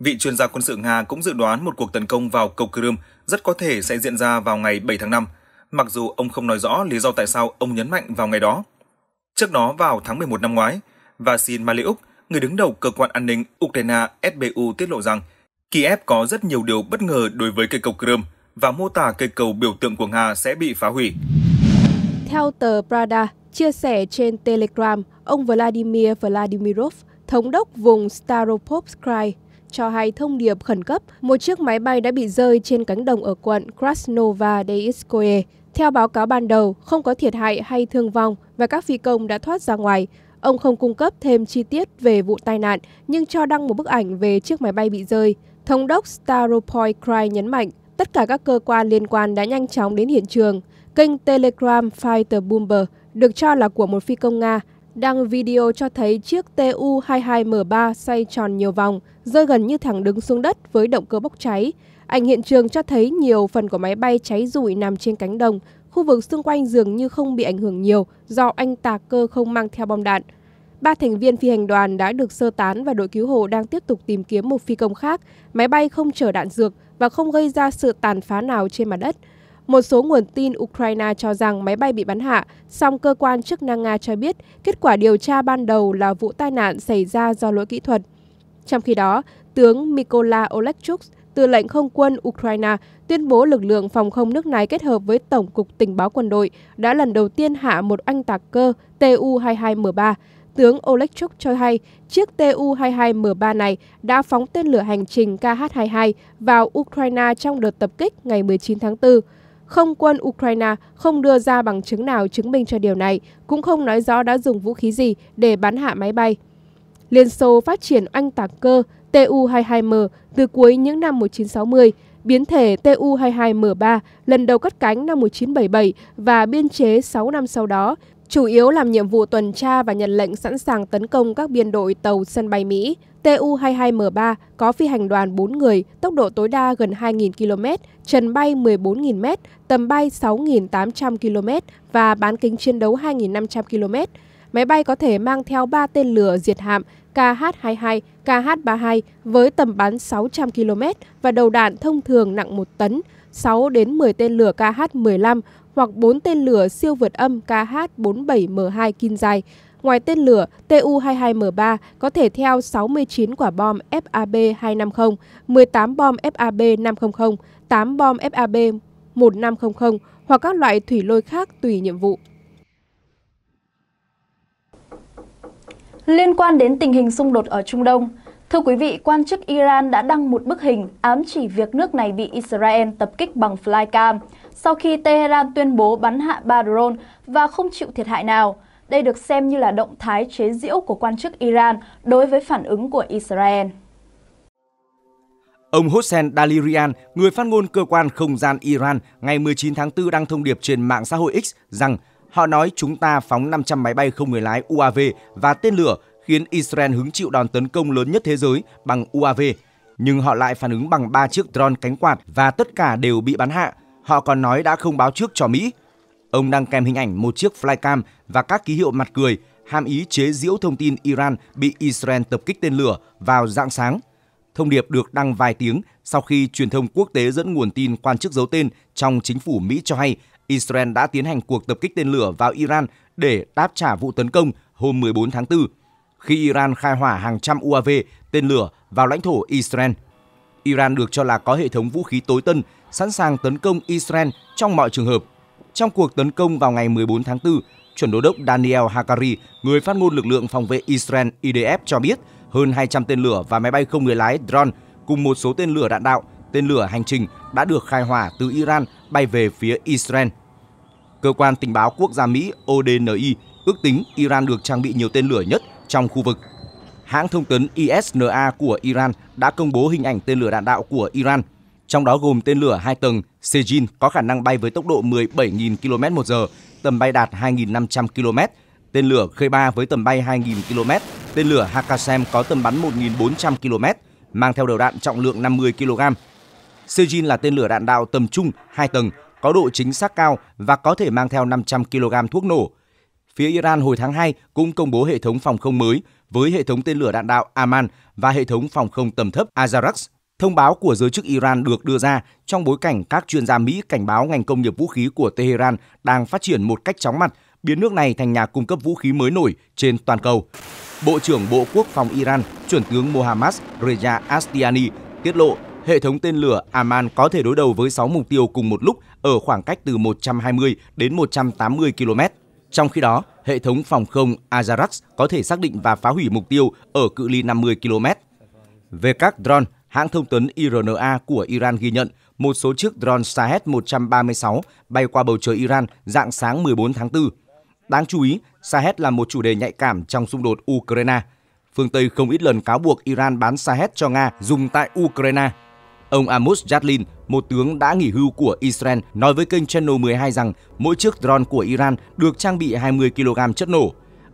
Vị chuyên gia quân sự Nga cũng dự đoán một cuộc tấn công vào cầu Crimea rất có thể sẽ diễn ra vào ngày 7 tháng 5, mặc dù ông không nói rõ lý do tại sao ông nhấn mạnh vào ngày đó. Trước đó vào tháng 11 năm ngoái, Vasil Maliuk, người đứng đầu cơ quan an ninh Ukraine SBU tiết lộ rằng Kiev có rất nhiều điều bất ngờ đối với cây cầu Crimea và mô tả cây cầu biểu tượng của Nga sẽ bị phá hủy. Theo tờ Prada, chia sẻ trên Telegram, ông Vladimir Vladimirov, thống đốc vùng Staropolskrai, cho hay thông điệp khẩn cấp một chiếc máy bay đã bị rơi trên cánh đồng ở quận Krasnovoareyskoye. Theo báo cáo ban đầu, không có thiệt hại hay thương vong và các phi công đã thoát ra ngoài. Ông không cung cấp thêm chi tiết về vụ tai nạn, nhưng cho đăng một bức ảnh về chiếc máy bay bị rơi. Thống đốc Staropoy Krai nhấn mạnh, tất cả các cơ quan liên quan đã nhanh chóng đến hiện trường. Kênh Telegram Fighter Bomber được cho là của một phi công Nga, đăng video cho thấy chiếc Tu-22M3 xoay tròn nhiều vòng, rơi gần như thẳng đứng xuống đất với động cơ bốc cháy. Ảnh hiện trường cho thấy nhiều phần của máy bay cháy rụi nằm trên cánh đồng. Khu vực xung quanh dường như không bị ảnh hưởng nhiều do anh tà cơ không mang theo bom đạn. Ba thành viên phi hành đoàn đã được sơ tán và đội cứu hộ đang tiếp tục tìm kiếm một phi công khác. Máy bay không chở đạn dược và không gây ra sự tàn phá nào trên mặt đất. Một số nguồn tin Ukraine cho rằng máy bay bị bắn hạ, song cơ quan chức năng Nga cho biết kết quả điều tra ban đầu là vụ tai nạn xảy ra do lỗi kỹ thuật. Trong khi đó, tướng Mykola Olechuk, tư lệnh không quân Ukraine, tuyên bố lực lượng phòng không nước này kết hợp với Tổng cục Tình báo quân đội đã lần đầu tiên hạ một anh tạc cơ Tu-22M3. Tướng Olechuk cho hay chiếc Tu-22M3 này đã phóng tên lửa hành trình KH-22 vào Ukraine trong đợt tập kích ngày 19 tháng 4. Không quân Ukraine không đưa ra bằng chứng nào chứng minh cho điều này, cũng không nói rõ đã dùng vũ khí gì để bắn hạ máy bay. Liên Xô phát triển oanh tạc cơ Tu-22M từ cuối những năm 1960, biến thể Tu-22M3 lần đầu cất cánh năm 1977 và biên chế 6 năm sau đó, chủ yếu làm nhiệm vụ tuần tra và nhận lệnh sẵn sàng tấn công các biên đội tàu sân bay Mỹ. Tu-22M3 có phi hành đoàn 4 người, tốc độ tối đa gần 2.000 km, trần bay 14.000 m, tầm bay 6.800 km và bán kính chiến đấu 2.500 km máy bay có thể mang theo 3 tên lửa diệt hạm KH-22, KH-32 với tầm bắn 600 km và đầu đạn thông thường nặng 1 tấn, 6 đến 10 tên lửa KH-15 hoặc 4 tên lửa siêu vượt âm KH-47M2 dài. Ngoài tên lửa, Tu-22M3 có thể theo 69 quả bom FAB-250, 18 bom FAB-500, 8 bom FAB-1500 hoặc các loại thủy lôi khác tùy nhiệm vụ. Liên quan đến tình hình xung đột ở Trung Đông, thưa quý vị, quan chức Iran đã đăng một bức hình ám chỉ việc nước này bị Israel tập kích bằng flycam sau khi Tehran tuyên bố bắn hạ ba drone và không chịu thiệt hại nào. Đây được xem như là động thái chế giễu của quan chức Iran đối với phản ứng của Israel. Ông Hossein Dalirian, người phát ngôn cơ quan không gian Iran, ngày 19 tháng 4 đăng thông điệp trên mạng xã hội X rằng Họ nói chúng ta phóng 500 máy bay không người lái UAV và tên lửa khiến Israel hứng chịu đòn tấn công lớn nhất thế giới bằng UAV. Nhưng họ lại phản ứng bằng 3 chiếc drone cánh quạt và tất cả đều bị bắn hạ. Họ còn nói đã không báo trước cho Mỹ. Ông đăng kèm hình ảnh một chiếc flycam và các ký hiệu mặt cười, hàm ý chế giễu thông tin Iran bị Israel tập kích tên lửa vào dạng sáng. Thông điệp được đăng vài tiếng sau khi truyền thông quốc tế dẫn nguồn tin quan chức giấu tên trong chính phủ Mỹ cho hay Israel đã tiến hành cuộc tập kích tên lửa vào Iran để đáp trả vụ tấn công hôm 14 tháng 4, khi Iran khai hỏa hàng trăm UAV tên lửa vào lãnh thổ Israel. Iran được cho là có hệ thống vũ khí tối tân, sẵn sàng tấn công Israel trong mọi trường hợp. Trong cuộc tấn công vào ngày 14 tháng 4, chuẩn đô đốc Daniel Hakari, người phát ngôn lực lượng phòng vệ Israel IDF cho biết hơn 200 tên lửa và máy bay không người lái drone cùng một số tên lửa đạn đạo, tên lửa hành trình đã được khai hỏa từ Iran bay về phía Israel. Cơ quan tình báo quốc gia Mỹ ODNI ước tính Iran được trang bị nhiều tên lửa nhất trong khu vực. Hãng thông tấn ISNA của Iran đã công bố hình ảnh tên lửa đạn đạo của Iran, trong đó gồm tên lửa hai tầng Sejin có khả năng bay với tốc độ 17.000 km một giờ, tầm bay đạt 2.500 km, tên lửa K3 với tầm bay 2.000 km, tên lửa Hakasem có tầm bắn 1.400 km, mang theo đầu đạn trọng lượng 50 kg. Sejin là tên lửa đạn đạo tầm trung hai tầng có độ chính xác cao và có thể mang theo 500 kg thuốc nổ. Phía Iran hồi tháng 2 cũng công bố hệ thống phòng không mới với hệ thống tên lửa đạn đạo Aman và hệ thống phòng không tầm thấp Azarax. Thông báo của giới chức Iran được đưa ra trong bối cảnh các chuyên gia Mỹ cảnh báo ngành công nghiệp vũ khí của Tehran đang phát triển một cách chóng mặt, biến nước này thành nhà cung cấp vũ khí mới nổi trên toàn cầu. Bộ trưởng Bộ Quốc phòng Iran, chuẩn tướng Mohammad Reza Astiani tiết lộ hệ thống tên lửa Aman có thể đối đầu với 6 mục tiêu cùng một lúc ở khoảng cách từ 120 đến 180 km. Trong khi đó, hệ thống phòng không Azarax có thể xác định và phá hủy mục tiêu ở cự ly 50 km. Về các drone, hãng thông tấn IRNA của Iran ghi nhận một số chiếc drone Shahed-136 bay qua bầu trời Iran dạng sáng 14 tháng 4. Đáng chú ý, Shahed là một chủ đề nhạy cảm trong xung đột Ukraine. Phương Tây không ít lần cáo buộc Iran bán Shahed cho Nga dùng tại Ukraine Ông Amos Jatlin, một tướng đã nghỉ hưu của Israel, nói với kênh Channel 12 rằng mỗi chiếc drone của Iran được trang bị 20 kg chất nổ.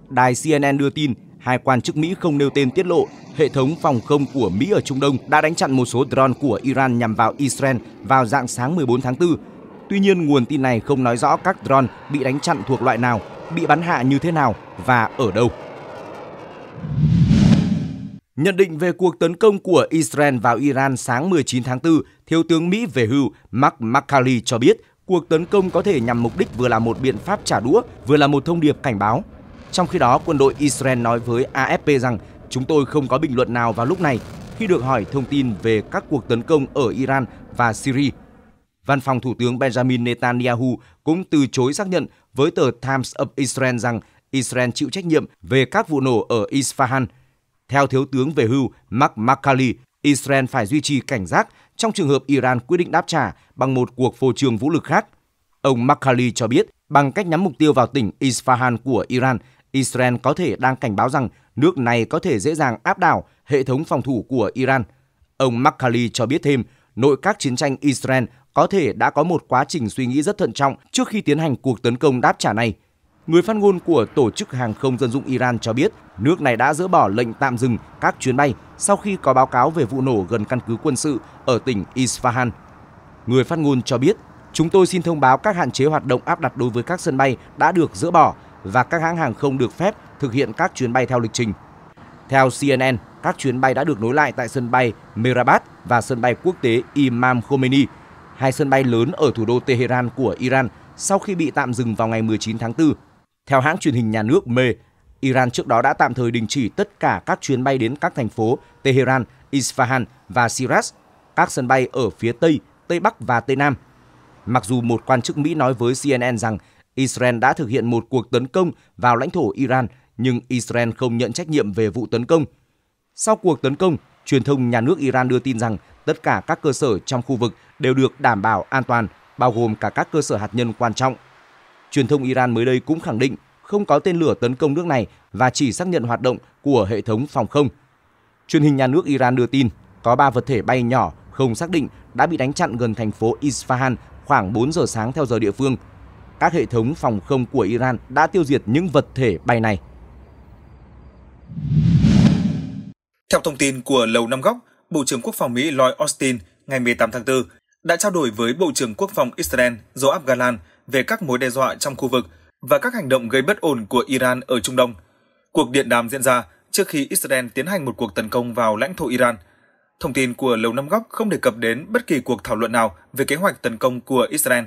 Đài CNN đưa tin, hai quan chức Mỹ không nêu tên tiết lộ hệ thống phòng không của Mỹ ở Trung Đông đã đánh chặn một số drone của Iran nhằm vào Israel vào dạng sáng 14 tháng 4. Tuy nhiên, nguồn tin này không nói rõ các drone bị đánh chặn thuộc loại nào, bị bắn hạ như thế nào và ở đâu. Nhận định về cuộc tấn công của Israel vào Iran sáng 19 tháng 4, Thiếu tướng Mỹ về hưu Mark McCauley cho biết cuộc tấn công có thể nhằm mục đích vừa là một biện pháp trả đũa, vừa là một thông điệp cảnh báo. Trong khi đó, quân đội Israel nói với AFP rằng chúng tôi không có bình luận nào vào lúc này khi được hỏi thông tin về các cuộc tấn công ở Iran và Syria. Văn phòng Thủ tướng Benjamin Netanyahu cũng từ chối xác nhận với tờ Times of Israel rằng Israel chịu trách nhiệm về các vụ nổ ở Isfahan theo Thiếu tướng về hưu Mark Makali, Israel phải duy trì cảnh giác trong trường hợp Iran quyết định đáp trả bằng một cuộc phô trường vũ lực khác. Ông Makali cho biết, bằng cách nhắm mục tiêu vào tỉnh Isfahan của Iran, Israel có thể đang cảnh báo rằng nước này có thể dễ dàng áp đảo hệ thống phòng thủ của Iran. Ông Makali cho biết thêm, nội các chiến tranh Israel có thể đã có một quá trình suy nghĩ rất thận trọng trước khi tiến hành cuộc tấn công đáp trả này – Người phát ngôn của Tổ chức Hàng không Dân dụng Iran cho biết nước này đã dỡ bỏ lệnh tạm dừng các chuyến bay sau khi có báo cáo về vụ nổ gần căn cứ quân sự ở tỉnh Isfahan. Người phát ngôn cho biết, chúng tôi xin thông báo các hạn chế hoạt động áp đặt đối với các sân bay đã được dỡ bỏ và các hãng hàng không được phép thực hiện các chuyến bay theo lịch trình. Theo CNN, các chuyến bay đã được nối lại tại sân bay Mehrabad và sân bay quốc tế Imam Khomeini, hai sân bay lớn ở thủ đô Tehran của Iran sau khi bị tạm dừng vào ngày 19 tháng 4 theo hãng truyền hình nhà nước ME, Iran trước đó đã tạm thời đình chỉ tất cả các chuyến bay đến các thành phố Tehran, Isfahan và Shiraz, các sân bay ở phía Tây, Tây Bắc và Tây Nam. Mặc dù một quan chức Mỹ nói với CNN rằng Israel đã thực hiện một cuộc tấn công vào lãnh thổ Iran, nhưng Israel không nhận trách nhiệm về vụ tấn công. Sau cuộc tấn công, truyền thông nhà nước Iran đưa tin rằng tất cả các cơ sở trong khu vực đều được đảm bảo an toàn, bao gồm cả các cơ sở hạt nhân quan trọng Truyền thông Iran mới đây cũng khẳng định không có tên lửa tấn công nước này và chỉ xác nhận hoạt động của hệ thống phòng không. Truyền hình nhà nước Iran đưa tin có 3 vật thể bay nhỏ không xác định đã bị đánh chặn gần thành phố Isfahan khoảng 4 giờ sáng theo giờ địa phương. Các hệ thống phòng không của Iran đã tiêu diệt những vật thể bay này. Theo thông tin của Lầu Năm Góc, Bộ trưởng Quốc phòng Mỹ Lloyd Austin ngày 18 tháng 4 đã trao đổi với Bộ trưởng Quốc phòng Israel Joab Galan về các mối đe dọa trong khu vực và các hành động gây bất ổn của Iran ở Trung Đông. Cuộc điện đàm diễn ra trước khi Israel tiến hành một cuộc tấn công vào lãnh thổ Iran. Thông tin của Lầu Năm Góc không đề cập đến bất kỳ cuộc thảo luận nào về kế hoạch tấn công của Israel.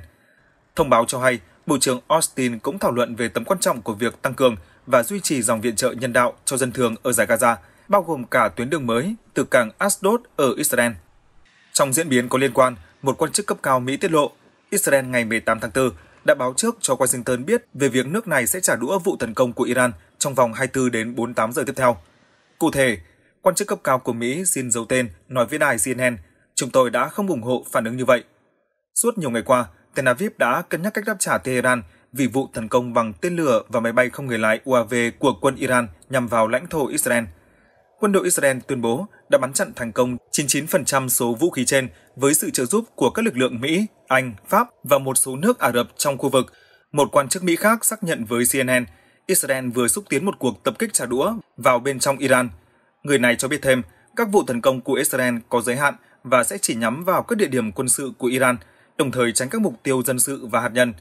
Thông báo cho hay, Bộ trưởng Austin cũng thảo luận về tầm quan trọng của việc tăng cường và duy trì dòng viện trợ nhân đạo cho dân thường ở giải Gaza, bao gồm cả tuyến đường mới từ cảng Ashdod ở Israel. Trong diễn biến có liên quan, một quan chức cấp cao Mỹ tiết lộ, Israel ngày 18 tháng 4 đã báo trước cho Washington biết về việc nước này sẽ trả đũa vụ tấn công của Iran trong vòng 24 đến 48 giờ tiếp theo. Cụ thể, quan chức cấp cao của Mỹ xin giấu tên nói với đài CNN, chúng tôi đã không ủng hộ phản ứng như vậy. Suốt nhiều ngày qua, Tel Aviv đã cân nhắc cách đáp trả Tehran vì vụ tấn công bằng tên lửa và máy bay không người lái UAV của quân Iran nhằm vào lãnh thổ Israel – quân đội Israel tuyên bố đã bắn chặn thành công 99% số vũ khí trên với sự trợ giúp của các lực lượng Mỹ, Anh, Pháp và một số nước Ả Rập trong khu vực. Một quan chức Mỹ khác xác nhận với CNN, Israel vừa xúc tiến một cuộc tập kích trả đũa vào bên trong Iran. Người này cho biết thêm, các vụ tấn công của Israel có giới hạn và sẽ chỉ nhắm vào các địa điểm quân sự của Iran, đồng thời tránh các mục tiêu dân sự và hạt nhân.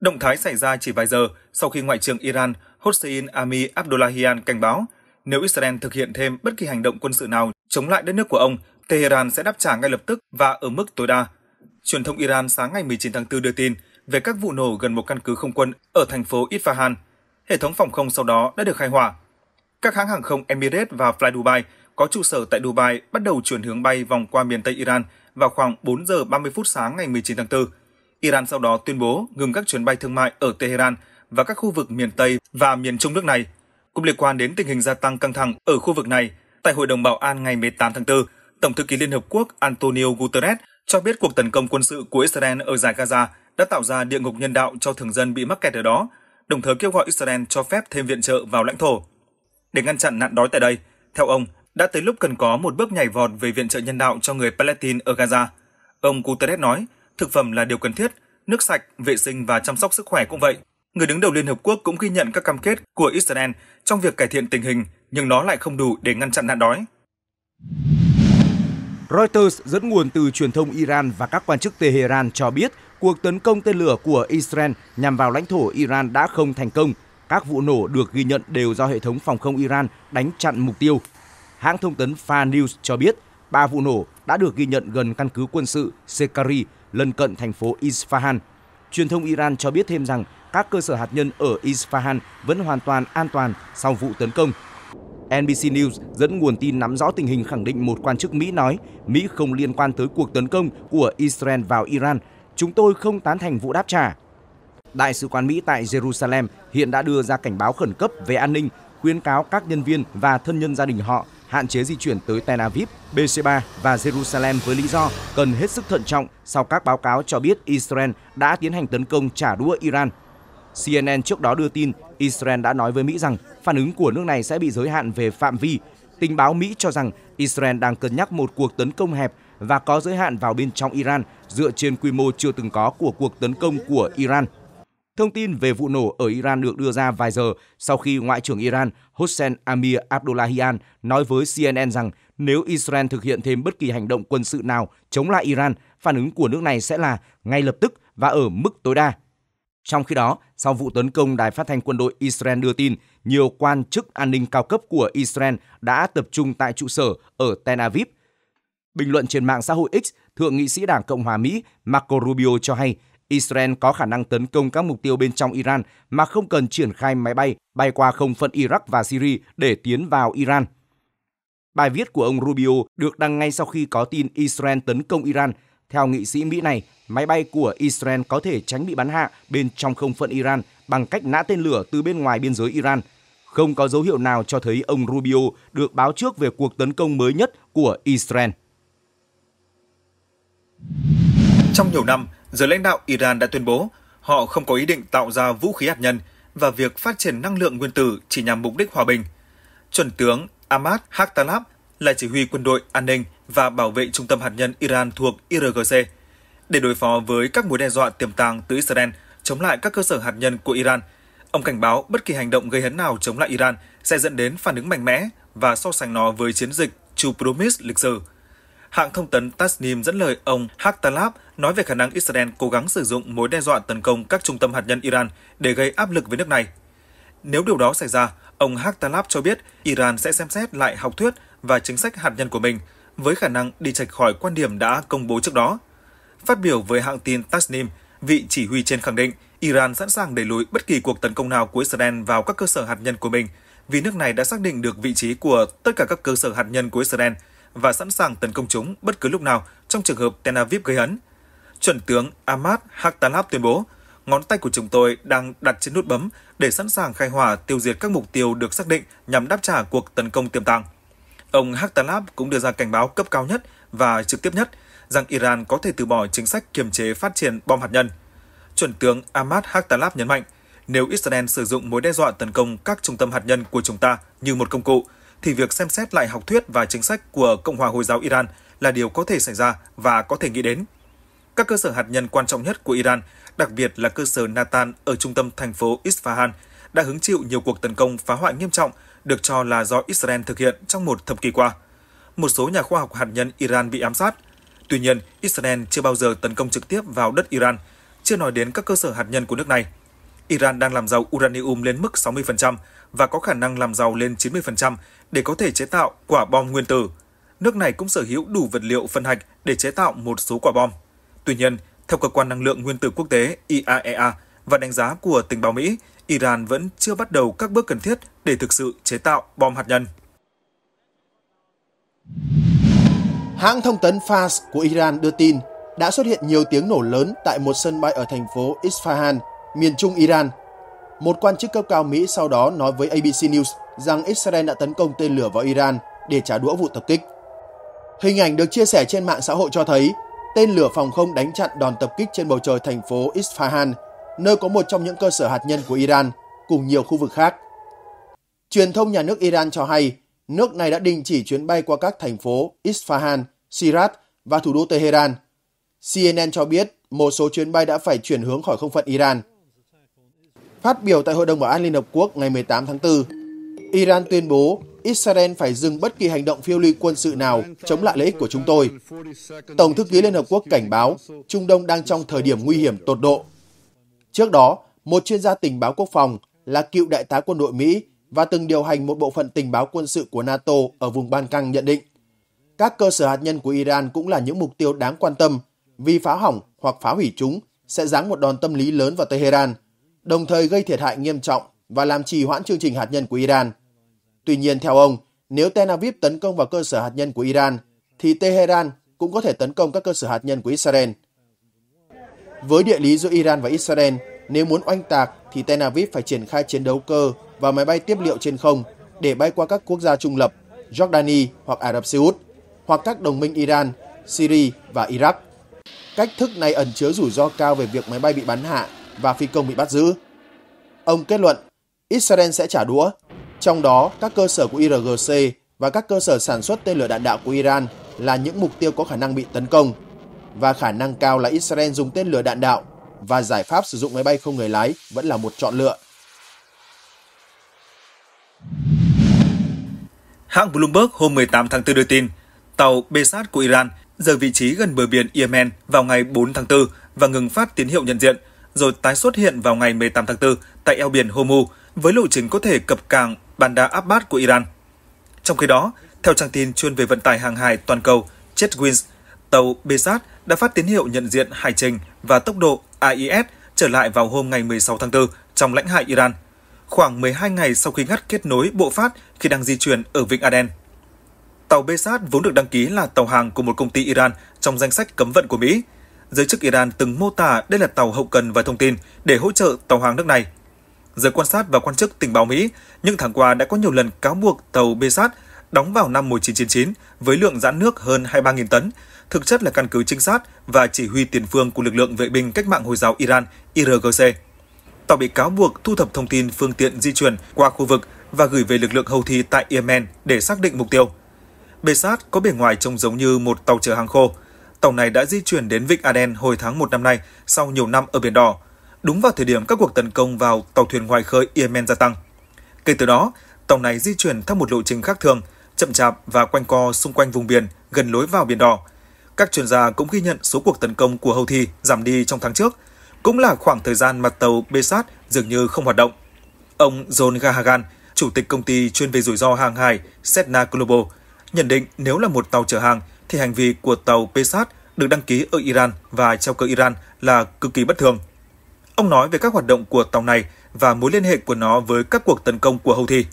Động thái xảy ra chỉ vài giờ sau khi Ngoại trưởng Iran Hossein Ami Abdullahian cảnh báo nếu Israel thực hiện thêm bất kỳ hành động quân sự nào chống lại đất nước của ông, Tehran sẽ đáp trả ngay lập tức và ở mức tối đa. Truyền thông Iran sáng ngày 19 tháng 4 đưa tin về các vụ nổ gần một căn cứ không quân ở thành phố Isfahan. Hệ thống phòng không sau đó đã được khai hỏa. Các hãng hàng không Emirates và Fly Dubai có trụ sở tại Dubai bắt đầu chuyển hướng bay vòng qua miền Tây Iran vào khoảng 4 giờ 30 phút sáng ngày 19 tháng 4. Iran sau đó tuyên bố ngừng các chuyến bay thương mại ở Tehran và các khu vực miền Tây và miền Trung nước này cũng liên quan đến tình hình gia tăng căng thẳng ở khu vực này. Tại Hội đồng Bảo an ngày 18 tháng 4, Tổng thư ký Liên Hợp Quốc Antonio Guterres cho biết cuộc tấn công quân sự của Israel ở giải Gaza đã tạo ra địa ngục nhân đạo cho thường dân bị mắc kẹt ở đó, đồng thời kêu gọi Israel cho phép thêm viện trợ vào lãnh thổ. Để ngăn chặn nạn đói tại đây, theo ông, đã tới lúc cần có một bước nhảy vọt về viện trợ nhân đạo cho người Palestine ở Gaza. Ông Guterres nói, thực phẩm là điều cần thiết, nước sạch, vệ sinh và chăm sóc sức khỏe cũng vậy. Người đứng đầu Liên Hợp Quốc cũng ghi nhận các cam kết của Israel trong việc cải thiện tình hình, nhưng nó lại không đủ để ngăn chặn nạn đói. Reuters dẫn nguồn từ truyền thông Iran và các quan chức Tehran cho biết cuộc tấn công tên lửa của Israel nhằm vào lãnh thổ Iran đã không thành công. Các vụ nổ được ghi nhận đều do hệ thống phòng không Iran đánh chặn mục tiêu. Hãng thông tấn Fa News cho biết ba vụ nổ đã được ghi nhận gần căn cứ quân sự Sekari lân cận thành phố Isfahan. Truyền thông Iran cho biết thêm rằng các cơ sở hạt nhân ở Isfahan vẫn hoàn toàn an toàn sau vụ tấn công. NBC News dẫn nguồn tin nắm rõ tình hình khẳng định một quan chức Mỹ nói Mỹ không liên quan tới cuộc tấn công của Israel vào Iran. Chúng tôi không tán thành vụ đáp trả. Đại sứ quán Mỹ tại Jerusalem hiện đã đưa ra cảnh báo khẩn cấp về an ninh, khuyến cáo các nhân viên và thân nhân gia đình họ hạn chế di chuyển tới Tel Aviv, BC3 và Jerusalem với lý do cần hết sức thận trọng sau các báo cáo cho biết Israel đã tiến hành tấn công trả đũa Iran CNN trước đó đưa tin Israel đã nói với Mỹ rằng phản ứng của nước này sẽ bị giới hạn về phạm vi. Tình báo Mỹ cho rằng Israel đang cân nhắc một cuộc tấn công hẹp và có giới hạn vào bên trong Iran dựa trên quy mô chưa từng có của cuộc tấn công của Iran. Thông tin về vụ nổ ở Iran được đưa ra vài giờ sau khi Ngoại trưởng Iran Hossein Amir Abdullahian nói với CNN rằng nếu Israel thực hiện thêm bất kỳ hành động quân sự nào chống lại Iran, phản ứng của nước này sẽ là ngay lập tức và ở mức tối đa. Trong khi đó, sau vụ tấn công đài phát thanh quân đội Israel đưa tin, nhiều quan chức an ninh cao cấp của Israel đã tập trung tại trụ sở ở Tel Aviv. Bình luận trên mạng xã hội X, Thượng nghị sĩ Đảng Cộng hòa Mỹ Marco Rubio cho hay Israel có khả năng tấn công các mục tiêu bên trong Iran mà không cần triển khai máy bay bay qua không phận Iraq và Syria để tiến vào Iran. Bài viết của ông Rubio được đăng ngay sau khi có tin Israel tấn công Iran – theo nghị sĩ Mỹ này, máy bay của Israel có thể tránh bị bắn hạ bên trong không phận Iran bằng cách nã tên lửa từ bên ngoài biên giới Iran. Không có dấu hiệu nào cho thấy ông Rubio được báo trước về cuộc tấn công mới nhất của Israel. Trong nhiều năm, giới lãnh đạo Iran đã tuyên bố họ không có ý định tạo ra vũ khí hạt nhân và việc phát triển năng lượng nguyên tử chỉ nhằm mục đích hòa bình. Chuẩn tướng Ahmad Haqtalab là chỉ huy quân đội an ninh và bảo vệ trung tâm hạt nhân Iran thuộc IRGC để đối phó với các mối đe dọa tiềm tàng từ Israel chống lại các cơ sở hạt nhân của Iran. Ông cảnh báo bất kỳ hành động gây hấn nào chống lại Iran sẽ dẫn đến phản ứng mạnh mẽ và so sánh nó với chiến dịch Chupromis lịch sử. Hãng thông tấn Tasnim dẫn lời ông Haqtalab nói về khả năng Israel cố gắng sử dụng mối đe dọa tấn công các trung tâm hạt nhân Iran để gây áp lực với nước này. Nếu điều đó xảy ra, ông Haqtalab cho biết Iran sẽ xem xét lại học thuyết và chính sách hạt nhân của mình – với khả năng đi chạch khỏi quan điểm đã công bố trước đó. Phát biểu với hãng tin Tasnim, vị chỉ huy trên khẳng định Iran sẵn sàng đẩy lùi bất kỳ cuộc tấn công nào của Israel vào các cơ sở hạt nhân của mình, vì nước này đã xác định được vị trí của tất cả các cơ sở hạt nhân của Israel và sẵn sàng tấn công chúng bất cứ lúc nào trong trường hợp Tel Aviv gây hấn. Chuẩn tướng Ahmad Hakhtalab tuyên bố, ngón tay của chúng tôi đang đặt trên nút bấm để sẵn sàng khai hỏa tiêu diệt các mục tiêu được xác định nhằm đáp trả cuộc tấn công tiềm tàng. Ông Haqtalab cũng đưa ra cảnh báo cấp cao nhất và trực tiếp nhất rằng Iran có thể từ bỏ chính sách kiềm chế phát triển bom hạt nhân. Chuẩn tướng Ahmad Haqtalab nhấn mạnh, nếu Israel sử dụng mối đe dọa tấn công các trung tâm hạt nhân của chúng ta như một công cụ, thì việc xem xét lại học thuyết và chính sách của Cộng hòa Hồi giáo Iran là điều có thể xảy ra và có thể nghĩ đến. Các cơ sở hạt nhân quan trọng nhất của Iran, đặc biệt là cơ sở Natan ở trung tâm thành phố Isfahan, đã hứng chịu nhiều cuộc tấn công phá hoại nghiêm trọng được cho là do Israel thực hiện trong một thập kỷ qua. Một số nhà khoa học hạt nhân Iran bị ám sát. Tuy nhiên, Israel chưa bao giờ tấn công trực tiếp vào đất Iran, chưa nói đến các cơ sở hạt nhân của nước này. Iran đang làm giàu uranium lên mức 60% và có khả năng làm giàu lên 90% để có thể chế tạo quả bom nguyên tử. Nước này cũng sở hữu đủ vật liệu phân hạch để chế tạo một số quả bom. Tuy nhiên, theo cơ quan năng lượng nguyên tử quốc tế IAEA, e và đánh giá của tình báo Mỹ, Iran vẫn chưa bắt đầu các bước cần thiết để thực sự chế tạo bom hạt nhân. Hãng thông tấn Fars của Iran đưa tin đã xuất hiện nhiều tiếng nổ lớn tại một sân bay ở thành phố Isfahan, miền trung Iran. Một quan chức cấp cao Mỹ sau đó nói với ABC News rằng Israel đã tấn công tên lửa vào Iran để trả đũa vụ tập kích. Hình ảnh được chia sẻ trên mạng xã hội cho thấy tên lửa phòng không đánh chặn đòn tập kích trên bầu trời thành phố Isfahan nơi có một trong những cơ sở hạt nhân của Iran, cùng nhiều khu vực khác. Truyền thông nhà nước Iran cho hay, nước này đã đình chỉ chuyến bay qua các thành phố Isfahan, Shiraz và thủ đô Tehran. CNN cho biết một số chuyến bay đã phải chuyển hướng khỏi không phận Iran. Phát biểu tại Hội đồng Bảo an Liên Hợp Quốc ngày 18 tháng 4, Iran tuyên bố Israel phải dừng bất kỳ hành động phiêu lưu quân sự nào chống lại lợi ích của chúng tôi. Tổng thư ký Liên Hợp Quốc cảnh báo Trung Đông đang trong thời điểm nguy hiểm tột độ Trước đó, một chuyên gia tình báo quốc phòng là cựu đại tá quân đội Mỹ và từng điều hành một bộ phận tình báo quân sự của NATO ở vùng Ban Căng nhận định, các cơ sở hạt nhân của Iran cũng là những mục tiêu đáng quan tâm vì phá hỏng hoặc phá hủy chúng sẽ giáng một đòn tâm lý lớn vào Tehran, đồng thời gây thiệt hại nghiêm trọng và làm trì hoãn chương trình hạt nhân của Iran. Tuy nhiên, theo ông, nếu Tel Aviv tấn công vào cơ sở hạt nhân của Iran, thì Tehran cũng có thể tấn công các cơ sở hạt nhân của Israel. Với địa lý giữa Iran và Israel, nếu muốn oanh tạc thì Tel Aviv phải triển khai chiến đấu cơ và máy bay tiếp liệu trên không để bay qua các quốc gia trung lập, Jordani hoặc Ả Rập Xê Út, hoặc các đồng minh Iran, Syria và Iraq. Cách thức này ẩn chứa rủi ro cao về việc máy bay bị bắn hạ và phi công bị bắt giữ. Ông kết luận, Israel sẽ trả đũa, trong đó các cơ sở của IRGC và các cơ sở sản xuất tên lửa đạn đạo của Iran là những mục tiêu có khả năng bị tấn công và khả năng cao là Israel dùng tên lửa đạn đạo và giải pháp sử dụng máy bay không người lái vẫn là một chọn lựa. Hãng Bloomberg hôm 18 tháng 4 đưa tin, tàu Besat của Iran rời vị trí gần bờ biển Yemen vào ngày 4 tháng 4 và ngừng phát tín hiệu nhận diện, rồi tái xuất hiện vào ngày 18 tháng 4 tại eo biển Hormuz với lộ trình có thể cập cảng Bandar Abbas của Iran. Trong khi đó, theo trang tin chuyên về vận tải hàng hải toàn cầu Jetwings, tàu Besat đã phát tín hiệu nhận diện hải trình và tốc độ AIS trở lại vào hôm ngày 16 tháng 4 trong lãnh hải Iran, khoảng 12 ngày sau khi ngắt kết nối bộ phát khi đang di chuyển ở Vịnh Aden. Tàu Besat vốn được đăng ký là tàu hàng của một công ty Iran trong danh sách cấm vận của Mỹ. Giới chức Iran từng mô tả đây là tàu hậu cần và thông tin để hỗ trợ tàu hàng nước này. Giới quan sát và quan chức tình báo Mỹ những tháng qua đã có nhiều lần cáo buộc tàu Besat đóng vào năm 1999 với lượng giãn nước hơn 23.000 tấn thực chất là căn cứ trinh sát và chỉ huy tiền phương của lực lượng vệ binh cách mạng Hồi giáo Iran IRGC. Tàu bị cáo buộc thu thập thông tin phương tiện di chuyển qua khu vực và gửi về lực lượng Houthi tại Yemen để xác định mục tiêu. Bề sát có bề ngoài trông giống như một tàu chở hàng khô. Tàu này đã di chuyển đến Vịnh Aden hồi tháng 1 năm nay sau nhiều năm ở Biển Đỏ, đúng vào thời điểm các cuộc tấn công vào tàu thuyền ngoài khơi Yemen gia tăng. Kể từ đó, tàu này di chuyển theo một lộ trình khác thường, chậm chạp và quanh co xung quanh vùng biển gần lối vào Biển Đỏ – các chuyên gia cũng ghi nhận số cuộc tấn công của Houthi giảm đi trong tháng trước, cũng là khoảng thời gian mà tàu Besat dường như không hoạt động. Ông John Gahagan, chủ tịch công ty chuyên về rủi ro hàng hải Sedna Global, nhận định nếu là một tàu chở hàng thì hành vi của tàu Pesat được đăng ký ở Iran và treo cờ Iran là cực kỳ bất thường. Ông nói về các hoạt động của tàu này và mối liên hệ của nó với các cuộc tấn công của Houthi.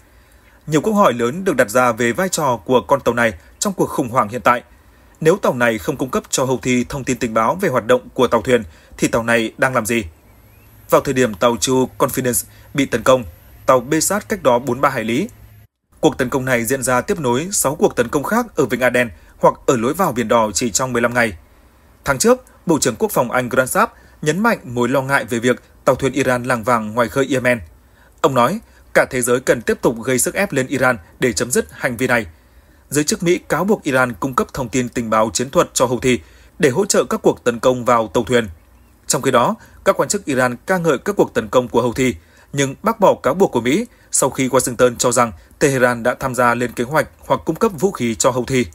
Nhiều câu hỏi lớn được đặt ra về vai trò của con tàu này trong cuộc khủng hoảng hiện tại – nếu tàu này không cung cấp cho Houthi thông tin tình báo về hoạt động của tàu thuyền, thì tàu này đang làm gì? Vào thời điểm tàu Chu Confidence bị tấn công, tàu bê sát cách đó 43 hải lý. Cuộc tấn công này diễn ra tiếp nối 6 cuộc tấn công khác ở Vịnh Aden hoặc ở lối vào Biển Đỏ chỉ trong 15 ngày. Tháng trước, Bộ trưởng Quốc phòng Anh Grant Saab nhấn mạnh mối lo ngại về việc tàu thuyền Iran làng vàng ngoài khơi Yemen. Ông nói, cả thế giới cần tiếp tục gây sức ép lên Iran để chấm dứt hành vi này – giới chức Mỹ cáo buộc Iran cung cấp thông tin tình báo chiến thuật cho Houthi để hỗ trợ các cuộc tấn công vào tàu thuyền. Trong khi đó, các quan chức Iran ca ngợi các cuộc tấn công của Houthi, nhưng bác bỏ cáo buộc của Mỹ sau khi Washington cho rằng Tehran đã tham gia lên kế hoạch hoặc cung cấp vũ khí cho Houthi.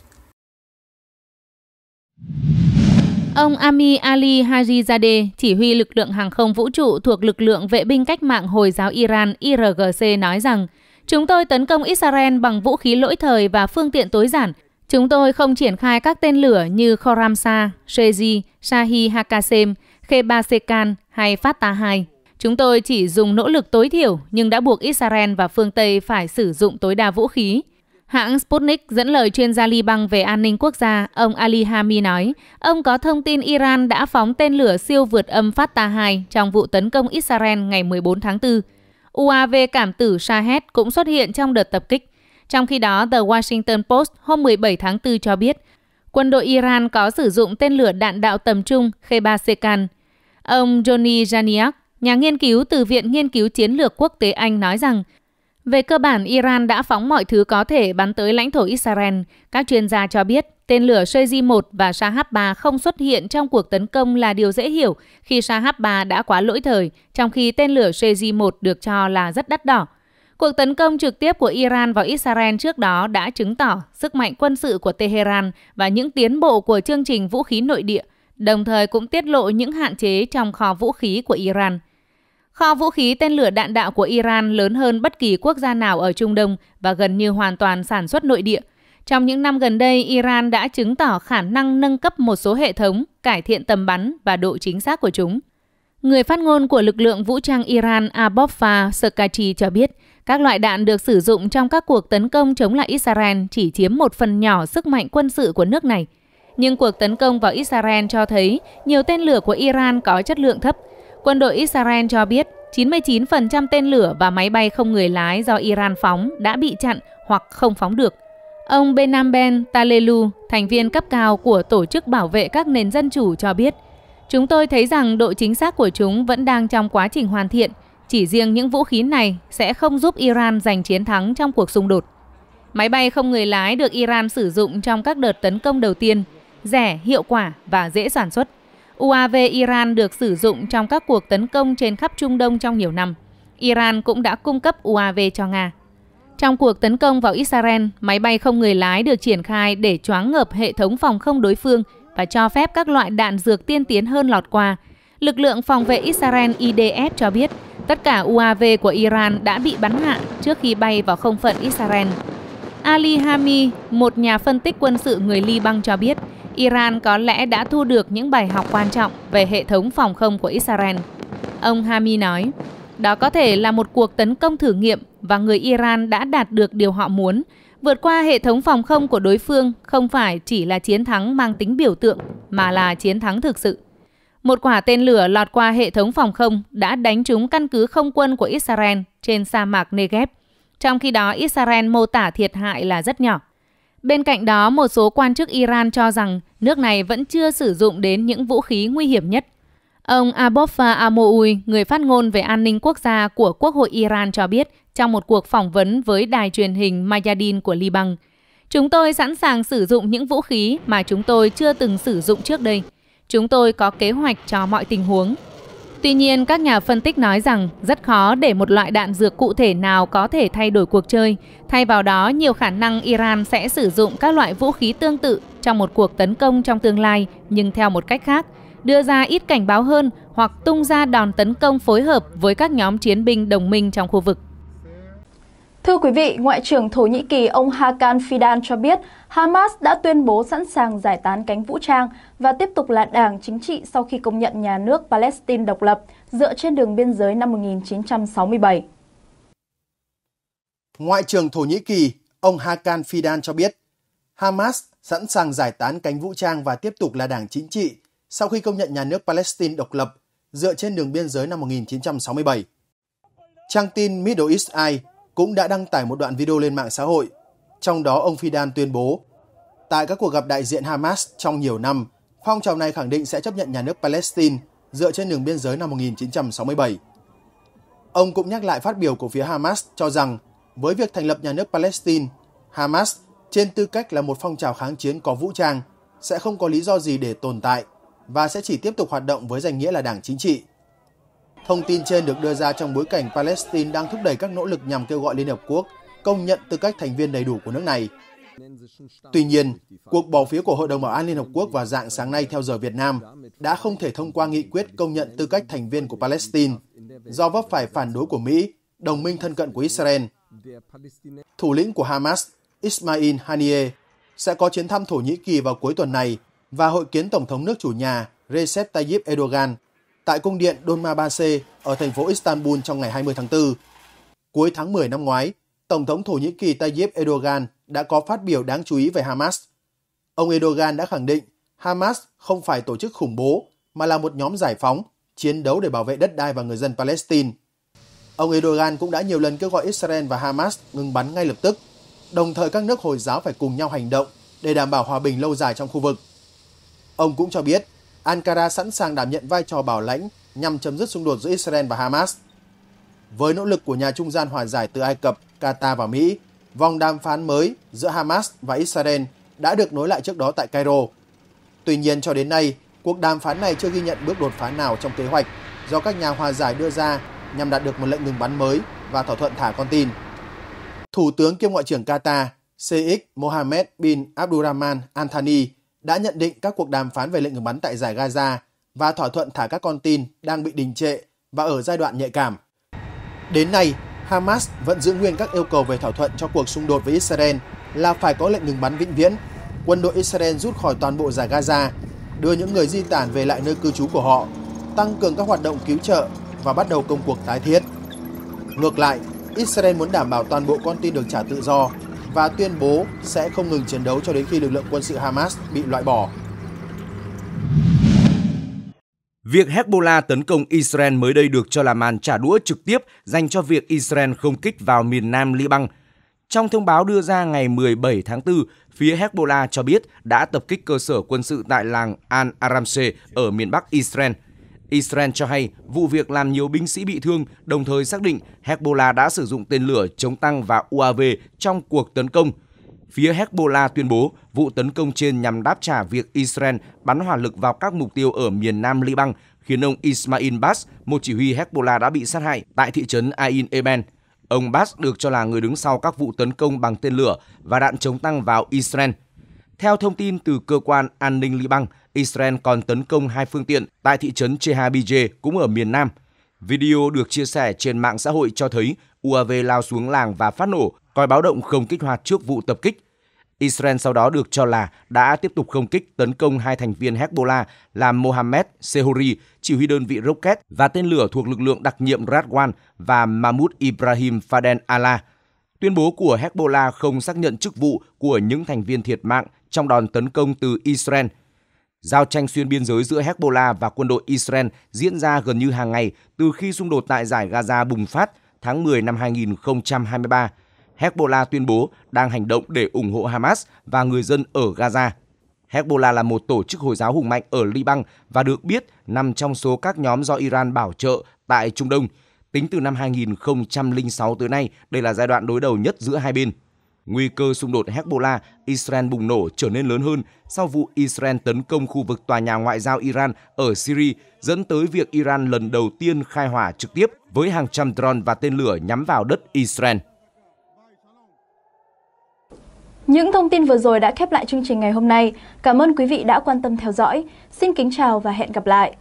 Ông Ami Ali Hajizadeh, chỉ huy lực lượng hàng không vũ trụ thuộc lực lượng vệ binh cách mạng Hồi giáo Iran IRGC nói rằng Chúng tôi tấn công Israel bằng vũ khí lỗi thời và phương tiện tối giản. Chúng tôi không triển khai các tên lửa như Khoramsa, Sheji, Shahi Hakasem, Khebasekan hay Fatah 2. Chúng tôi chỉ dùng nỗ lực tối thiểu nhưng đã buộc Israel và phương Tây phải sử dụng tối đa vũ khí. Hãng Sputnik dẫn lời chuyên gia Liban về an ninh quốc gia, ông Ali Hami nói, ông có thông tin Iran đã phóng tên lửa siêu vượt âm Fatah 2 trong vụ tấn công Israel ngày 14 tháng 4. UAV cảm tử Shahed cũng xuất hiện trong đợt tập kích. Trong khi đó, tờ Washington Post hôm 17 tháng 4 cho biết, quân đội Iran có sử dụng tên lửa đạn đạo tầm trung Kheba Sekan. Ông Johnny Janiak, nhà nghiên cứu từ Viện Nghiên cứu Chiến lược Quốc tế Anh nói rằng, về cơ bản, Iran đã phóng mọi thứ có thể bắn tới lãnh thổ Israel, các chuyên gia cho biết. Tên lửa Seji-1 và Shahab-3 không xuất hiện trong cuộc tấn công là điều dễ hiểu khi Shahab-3 đã quá lỗi thời, trong khi tên lửa Seji-1 được cho là rất đắt đỏ. Cuộc tấn công trực tiếp của Iran vào Israel trước đó đã chứng tỏ sức mạnh quân sự của Tehran và những tiến bộ của chương trình vũ khí nội địa, đồng thời cũng tiết lộ những hạn chế trong kho vũ khí của Iran. Kho vũ khí tên lửa đạn đạo của Iran lớn hơn bất kỳ quốc gia nào ở Trung Đông và gần như hoàn toàn sản xuất nội địa – trong những năm gần đây, Iran đã chứng tỏ khả năng nâng cấp một số hệ thống, cải thiện tầm bắn và độ chính xác của chúng. Người phát ngôn của lực lượng vũ trang Iran Abofa Sakachi cho biết, các loại đạn được sử dụng trong các cuộc tấn công chống lại Israel chỉ chiếm một phần nhỏ sức mạnh quân sự của nước này. Nhưng cuộc tấn công vào Israel cho thấy nhiều tên lửa của Iran có chất lượng thấp. Quân đội Israel cho biết 99% tên lửa và máy bay không người lái do Iran phóng đã bị chặn hoặc không phóng được. Ông Benamben Talelu, thành viên cấp cao của Tổ chức Bảo vệ các nền dân chủ cho biết, chúng tôi thấy rằng độ chính xác của chúng vẫn đang trong quá trình hoàn thiện, chỉ riêng những vũ khí này sẽ không giúp Iran giành chiến thắng trong cuộc xung đột. Máy bay không người lái được Iran sử dụng trong các đợt tấn công đầu tiên, rẻ, hiệu quả và dễ sản xuất. UAV Iran được sử dụng trong các cuộc tấn công trên khắp Trung Đông trong nhiều năm. Iran cũng đã cung cấp UAV cho Nga. Trong cuộc tấn công vào Israel, máy bay không người lái được triển khai để choáng ngợp hệ thống phòng không đối phương và cho phép các loại đạn dược tiên tiến hơn lọt qua. Lực lượng phòng vệ Israel IDF cho biết tất cả UAV của Iran đã bị bắn hạ trước khi bay vào không phận Israel. Ali Hami, một nhà phân tích quân sự người Liban cho biết, Iran có lẽ đã thu được những bài học quan trọng về hệ thống phòng không của Israel. Ông Hami nói, đó có thể là một cuộc tấn công thử nghiệm và người Iran đã đạt được điều họ muốn, vượt qua hệ thống phòng không của đối phương không phải chỉ là chiến thắng mang tính biểu tượng mà là chiến thắng thực sự. Một quả tên lửa lọt qua hệ thống phòng không đã đánh trúng căn cứ không quân của Israel trên sa mạc Negev. Trong khi đó, Israel mô tả thiệt hại là rất nhỏ. Bên cạnh đó, một số quan chức Iran cho rằng nước này vẫn chưa sử dụng đến những vũ khí nguy hiểm nhất. Ông Abofa Amoui, người phát ngôn về an ninh quốc gia của Quốc hội Iran cho biết trong một cuộc phỏng vấn với đài truyền hình Mayadin của Liban, Chúng tôi sẵn sàng sử dụng những vũ khí mà chúng tôi chưa từng sử dụng trước đây. Chúng tôi có kế hoạch cho mọi tình huống. Tuy nhiên, các nhà phân tích nói rằng rất khó để một loại đạn dược cụ thể nào có thể thay đổi cuộc chơi. Thay vào đó, nhiều khả năng Iran sẽ sử dụng các loại vũ khí tương tự trong một cuộc tấn công trong tương lai, nhưng theo một cách khác – đưa ra ít cảnh báo hơn hoặc tung ra đòn tấn công phối hợp với các nhóm chiến binh đồng minh trong khu vực. Thưa quý vị, Ngoại trưởng Thổ Nhĩ Kỳ ông Hakan Fidan cho biết Hamas đã tuyên bố sẵn sàng giải tán cánh vũ trang và tiếp tục là đảng chính trị sau khi công nhận nhà nước Palestine độc lập dựa trên đường biên giới năm 1967. Ngoại trưởng Thổ Nhĩ Kỳ ông Hakan Fidan cho biết Hamas sẵn sàng giải tán cánh vũ trang và tiếp tục là đảng chính trị sau khi công nhận nhà nước Palestine độc lập dựa trên đường biên giới năm 1967. Trang tin Middle East Eye cũng đã đăng tải một đoạn video lên mạng xã hội, trong đó ông Fidan tuyên bố, tại các cuộc gặp đại diện Hamas trong nhiều năm, phong trào này khẳng định sẽ chấp nhận nhà nước Palestine dựa trên đường biên giới năm 1967. Ông cũng nhắc lại phát biểu của phía Hamas cho rằng với việc thành lập nhà nước Palestine, Hamas trên tư cách là một phong trào kháng chiến có vũ trang sẽ không có lý do gì để tồn tại và sẽ chỉ tiếp tục hoạt động với danh nghĩa là đảng chính trị. Thông tin trên được đưa ra trong bối cảnh Palestine đang thúc đẩy các nỗ lực nhằm kêu gọi Liên Hợp Quốc công nhận tư cách thành viên đầy đủ của nước này. Tuy nhiên, cuộc bỏ phiếu của Hội đồng Bảo an Liên Hợp Quốc vào dạng sáng nay theo giờ Việt Nam đã không thể thông qua nghị quyết công nhận tư cách thành viên của Palestine do vấp phải phản đối của Mỹ, đồng minh thân cận của Israel. Thủ lĩnh của Hamas, Ismail Haniyeh, sẽ có chuyến thăm Thổ Nhĩ Kỳ vào cuối tuần này và hội kiến Tổng thống nước chủ nhà Recep Tayyip Erdogan tại cung điện Dolmabahce ở thành phố Istanbul trong ngày 20 tháng 4. Cuối tháng 10 năm ngoái, Tổng thống Thổ Nhĩ Kỳ Tayyip Erdogan đã có phát biểu đáng chú ý về Hamas. Ông Erdogan đã khẳng định Hamas không phải tổ chức khủng bố mà là một nhóm giải phóng, chiến đấu để bảo vệ đất đai và người dân Palestine. Ông Erdogan cũng đã nhiều lần kêu gọi Israel và Hamas ngừng bắn ngay lập tức, đồng thời các nước Hồi giáo phải cùng nhau hành động để đảm bảo hòa bình lâu dài trong khu vực. Ông cũng cho biết Ankara sẵn sàng đảm nhận vai trò bảo lãnh nhằm chấm dứt xung đột giữa Israel và Hamas. Với nỗ lực của nhà trung gian hòa giải từ Ai Cập, Qatar và Mỹ, vòng đàm phán mới giữa Hamas và Israel đã được nối lại trước đó tại Cairo. Tuy nhiên cho đến nay, cuộc đàm phán này chưa ghi nhận bước đột phá nào trong kế hoạch do các nhà hòa giải đưa ra nhằm đạt được một lệnh ngừng bắn mới và thỏa thuận thả con tin. Thủ tướng kiêm Ngoại trưởng Qatar Sheikh Mohammed bin Abdurrahman thani đã nhận định các cuộc đàm phán về lệnh ngừng bắn tại giải Gaza và thỏa thuận thả các con tin đang bị đình trệ và ở giai đoạn nhạy cảm. Đến nay, Hamas vẫn giữ nguyên các yêu cầu về thỏa thuận cho cuộc xung đột với Israel là phải có lệnh ngừng bắn vĩnh viễn, quân đội Israel rút khỏi toàn bộ giải Gaza, đưa những người di tản về lại nơi cư trú của họ, tăng cường các hoạt động cứu trợ và bắt đầu công cuộc tái thiết. Ngược lại, Israel muốn đảm bảo toàn bộ con tin được trả tự do và tuyên bố sẽ không ngừng chiến đấu cho đến khi lực lượng quân sự Hamas bị loại bỏ. Việc Hezbollah tấn công Israel mới đây được cho là màn trả đũa trực tiếp dành cho việc Israel không kích vào miền nam Liban. Trong thông báo đưa ra ngày 17 tháng 4, phía Hezbollah cho biết đã tập kích cơ sở quân sự tại làng Al-Aramse ở miền bắc Israel – Israel cho hay vụ việc làm nhiều binh sĩ bị thương, đồng thời xác định Hezbollah đã sử dụng tên lửa chống tăng và UAV trong cuộc tấn công. Phía Hezbollah tuyên bố vụ tấn công trên nhằm đáp trả việc Israel bắn hỏa lực vào các mục tiêu ở miền nam Liban, khiến ông Ismail Bass, một chỉ huy Hezbollah đã bị sát hại tại thị trấn Ain Eben. Ông Bass được cho là người đứng sau các vụ tấn công bằng tên lửa và đạn chống tăng vào Israel. Theo thông tin từ cơ quan an ninh Liban, Israel còn tấn công hai phương tiện tại thị trấn Chehabije cũng ở miền Nam. Video được chia sẻ trên mạng xã hội cho thấy UAV lao xuống làng và phát nổ, còi báo động không kích hoạt trước vụ tập kích. Israel sau đó được cho là đã tiếp tục không kích tấn công hai thành viên Hezbollah là Mohammed Sehori, chỉ huy đơn vị rocket và tên lửa thuộc lực lượng đặc nhiệm Radwan và Mahmoud Ibrahim Faden Allah. Tuyên bố của Hezbollah không xác nhận chức vụ của những thành viên thiệt mạng trong đòn tấn công từ Israel – Giao tranh xuyên biên giới giữa Hezbollah và quân đội Israel diễn ra gần như hàng ngày từ khi xung đột tại giải Gaza bùng phát tháng 10 năm 2023. Hezbollah tuyên bố đang hành động để ủng hộ Hamas và người dân ở Gaza. Hezbollah là một tổ chức Hồi giáo hùng mạnh ở Liban và được biết nằm trong số các nhóm do Iran bảo trợ tại Trung Đông. Tính từ năm 2006 tới nay, đây là giai đoạn đối đầu nhất giữa hai bên. Nguy cơ xung đột Hezbollah, Israel bùng nổ trở nên lớn hơn sau vụ Israel tấn công khu vực tòa nhà ngoại giao Iran ở Syria, dẫn tới việc Iran lần đầu tiên khai hỏa trực tiếp với hàng trăm drone và tên lửa nhắm vào đất Israel. Những thông tin vừa rồi đã khép lại chương trình ngày hôm nay. Cảm ơn quý vị đã quan tâm theo dõi. Xin kính chào và hẹn gặp lại.